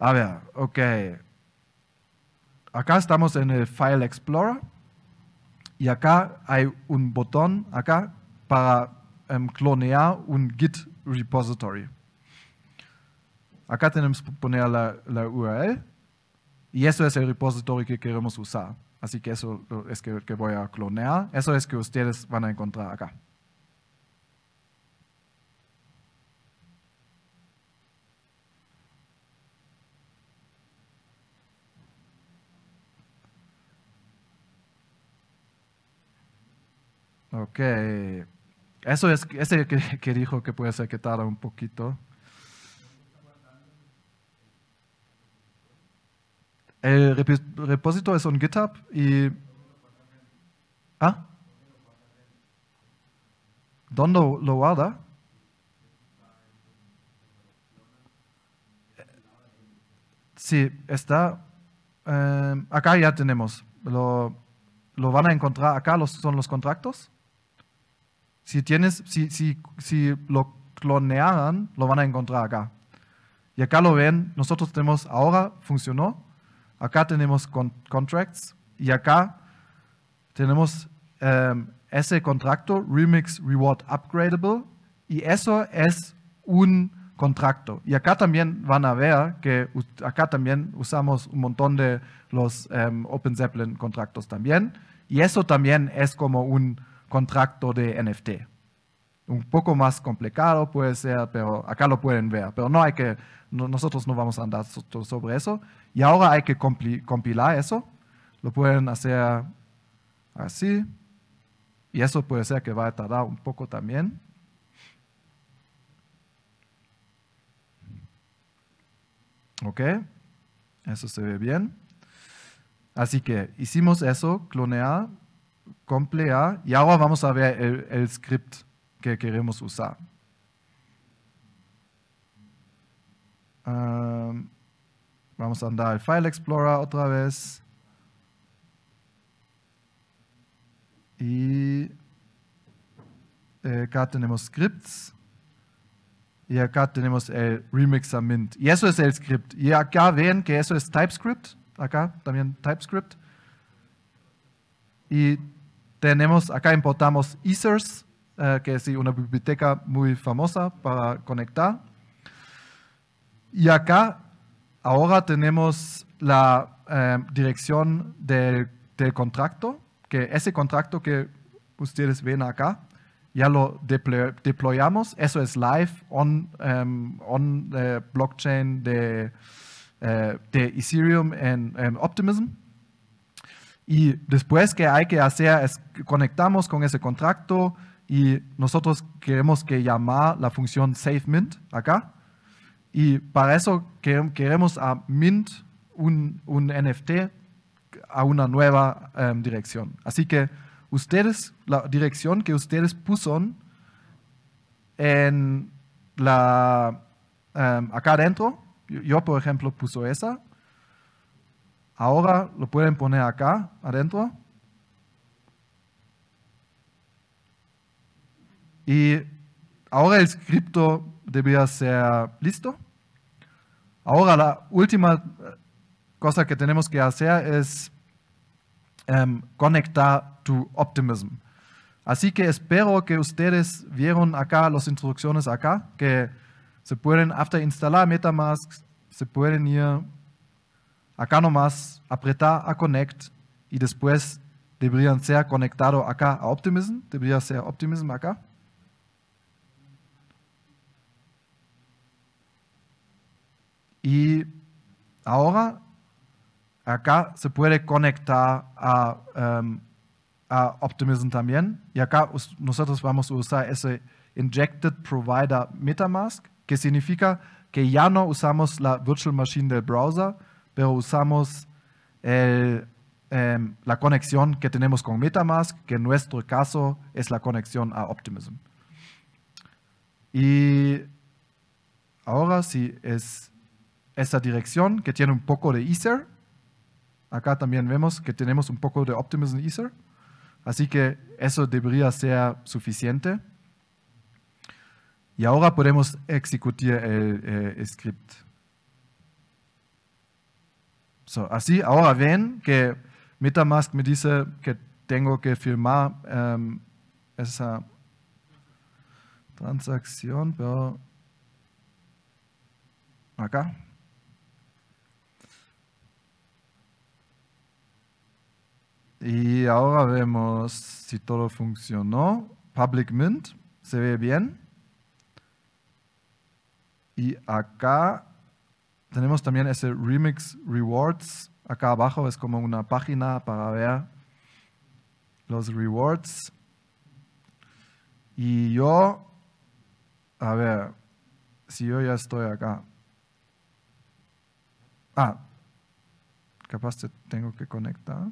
A ver, ok acá estamos en el File Explorer y acá hay un botón acá para em, clonear un Git repository. Acá tenemos que poner la, URL y eso es el repository que queremos usar. Así que eso es que, que voy a clonear. Eso es que ustedes van a encontrar acá. que eso es ese que, dijo que puede ser que tarda un poquito. El repositorio es un GitHub y... ¿Ah? ¿Dónde lo guarda? Sí, está... Em, acá ya tenemos. Lo, lo van a encontrar acá, los, son los contratos. Si, tienes, si, si, lo clonearan, lo van a encontrar acá. Y acá lo ven, nosotros tenemos ahora, funcionó, acá tenemos contracts y acá tenemos em, ese contrato, Remix Reward Upgradable, y eso es un contrato. Y acá también van a ver que acá también usamos un montón de los em, Open Zeppelin contratos también, y eso también es como un contrato de NFT. Un poco más complicado puede ser, pero acá lo pueden ver. Pero no hay que, nosotros no vamos a andar sobre eso. Y ahora hay que compilar eso. Lo pueden hacer así. Y eso puede ser que va a tardar un poco también. ¿Ok? Eso se ve bien. Así que hicimos eso, clonear complea y ahora vamos a ver el, script que queremos usar. Um, vamos a andar al File Explorer otra vez. Y eh, acá tenemos scripts. Y acá tenemos el remixer mint. Y eso es el script. Y acá ven que eso es TypeScript. Acá también TypeScript. Y tenemos, acá importamos Ethers, eh, que es una biblioteca muy famosa para conectar. Y acá ahora tenemos la eh, dirección del, del contrato, que ese contrato que ustedes ven acá, ya lo deployamos. Eso es live on, em, blockchain de, eh, de Ethereum en Optimism. Y después que hay que hacer es conectamos con ese contrato y nosotros queremos que llamar la función SaveMint acá. Y para eso queremos a Mint un, un NFT a una nueva em, dirección. Así que ustedes, la dirección que ustedes pusieron en la, em, acá adentro, yo, por ejemplo puso esa, Ahora lo pueden poner acá, adentro. Y ahora el scripto debía ser listo. Ahora la última eh, cosa que tenemos que hacer es em, conectar tu optimism. Así que espero que ustedes vieron acá las instrucciones acá, que se pueden, after instalar Metamask, se pueden ir acá nomás, apretar a Connect y después deberían ser conectados acá a Optimism, debería ser Optimism acá. Y ahora acá se puede conectar a, em, a Optimism también. Y acá nosotros vamos a usar ese Injected Provider Metamask, que significa que ya no usamos la Virtual Machine del browser, pero usamos em, la conexión que tenemos con Metamask, que en nuestro caso es la conexión a Optimism. Y ahora sí es esa dirección que tiene un poco de Ether. Acá también vemos que tenemos un poco de Optimism Ether. Así que eso debería ser suficiente. Y ahora podemos ejecutar el eh, script. So, así ahora ven que Metamask me dice que tengo que firmar em, esa transacción, pero acá. Y ahora vemos si todo funcionó. Public Mint, se ve bien. Y acá tenemos también ese Remix Rewards. Acá abajo es como una página para ver los rewards. Y yo, a ver, si yo ya estoy acá. Ah, capaz te tengo que conectar.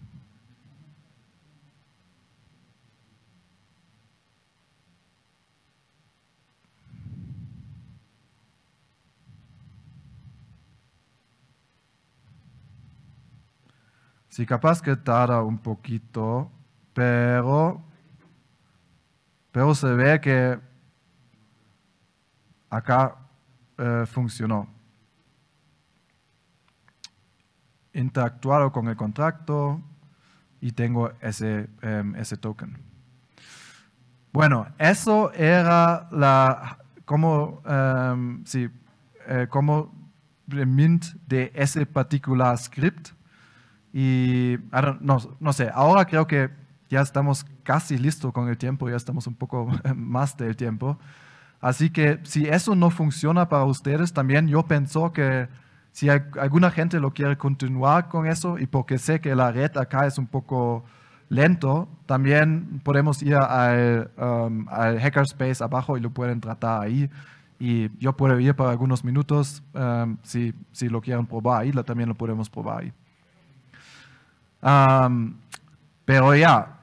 Sí, capaz que tarda un poquito, pero, pero se ve que acá eh, funcionó. Interactuado con el contrato y tengo ese, em, ese token. Bueno, eso era la, como, em, sí, eh, como mint de ese particular script. Y no, no sé, ahora creo que ya estamos casi listos con el tiempo, ya estamos un poco [LAUGHS] más del tiempo. Así que si eso no funciona para ustedes, también yo pensó que si alguna gente lo quiere continuar con eso y porque sé que la red acá es un poco lento, también podemos ir al, um, al hackerspace abajo y lo pueden tratar ahí. Y yo puedo ir para algunos minutos, um, si, si lo quieren probar ahí, también lo podemos probar ahí pero ya,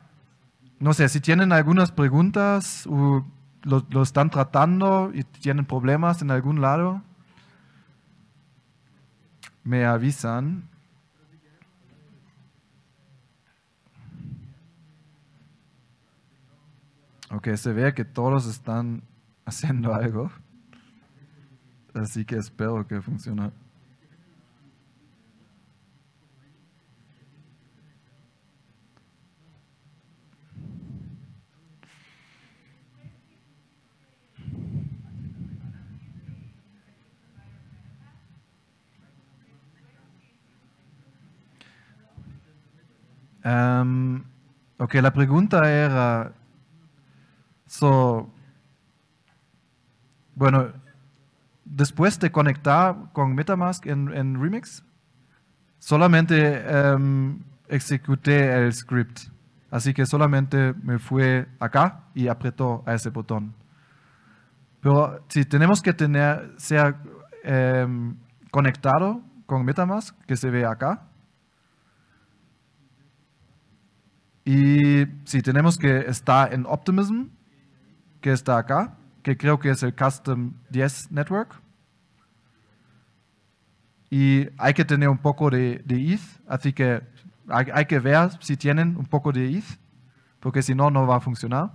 no sé, si tienen algunas preguntas o lo, lo están tratando y tienen problemas en algún lado, me avisan. Ok, se ve que todos están [LAUGHS] haciendo algo. Así que espero que funcione. Um, ok, la pregunta era, so, bueno, después de conectar con Metamask en, Remix, solamente ejecuté em, el script. Así que solamente me fue acá y apretó a ese botón. Pero si tenemos que tener, sea em, conectado con Metamask, que se ve acá, Y si tenemos que estar en Optimism, que está acá, que creo que es el Custom 10 Network. Y hay que tener un poco de, de ETH, así que hay, que ver si tienen un poco de ETH, porque si no, no va a funcionar.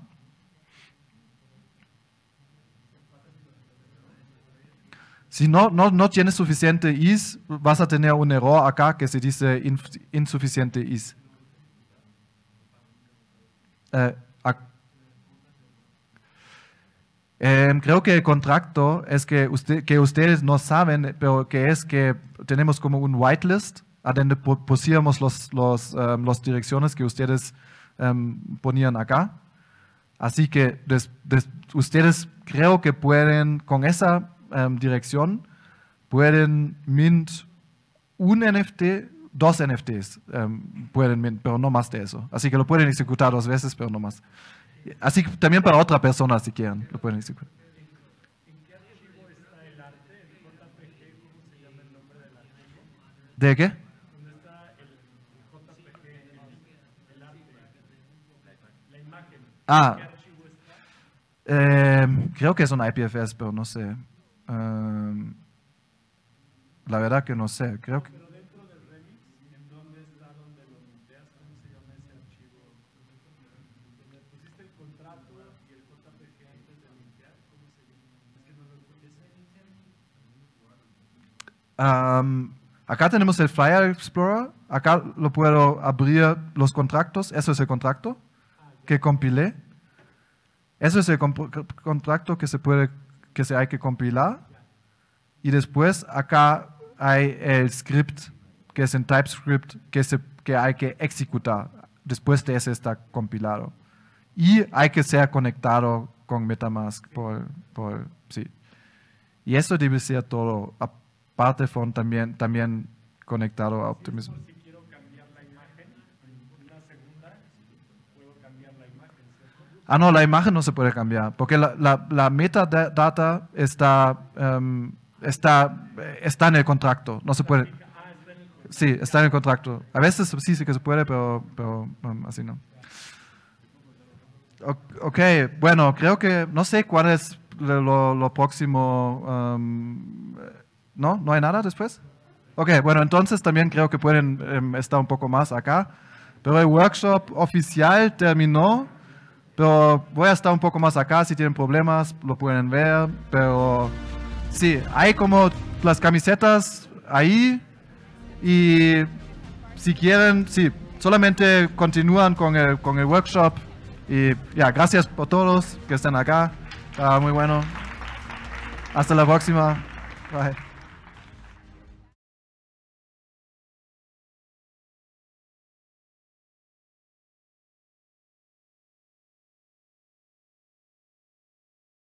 Si no, no, no tienes suficiente ETH, vas a tener un error acá que se dice insuficiente ETH. Eh, em, creo que el contrato es que, ustedes no saben, pero que es que tenemos como un whitelist, a donde pusimos em, las direcciones que ustedes em, ponían acá. Así que ustedes creo que pueden, con esa dirección, pueden mint un NFT dos NFTs em, pueden, pero no más de eso. Así que lo pueden ejecutar dos veces, pero no más. Así que también para otra persona, si quieren, lo pueden ejecutar. ¿De qué? está el JPG, el, arte, la, Ah, em, creo que es un IPFS, pero no sé. Em, la verdad que no sé. Creo que. acá tenemos el Flyer Explorer. Acá lo puedo abrir los contratos. Eso es el contrato que compilé. Eso es el contrato que se puede, que se hay que compilar. Y después acá hay el script, que es en TypeScript, que, se, que hay que ejecutar. Después de ese está compilado. Y hay que ser conectado con Metamask por, por sí. Y eso debe ser todo parte Patefon también, también conectado a Optimism. Ah, no, la imagen no se puede cambiar, porque la, la, la metadata está, em, está, está en el contrato, no se puede. Ah, sí, está en el contrato. A veces sí, sí que se puede, pero, pero así no. Ok, bueno, creo que no sé cuál es lo, próximo. Em, ¿No? ¿No hay nada después? Ok, bueno, entonces también creo que pueden em, estar un poco más acá. Pero el workshop oficial terminó, pero voy a estar un poco más acá. Si tienen problemas, lo pueden ver. Pero sí, hay como las camisetas ahí. Y si quieren, sí, solamente continúan con el, con el workshop. Y ya, gracias a todos que están acá. Está ah, muy bueno. Hasta la próxima. Bye.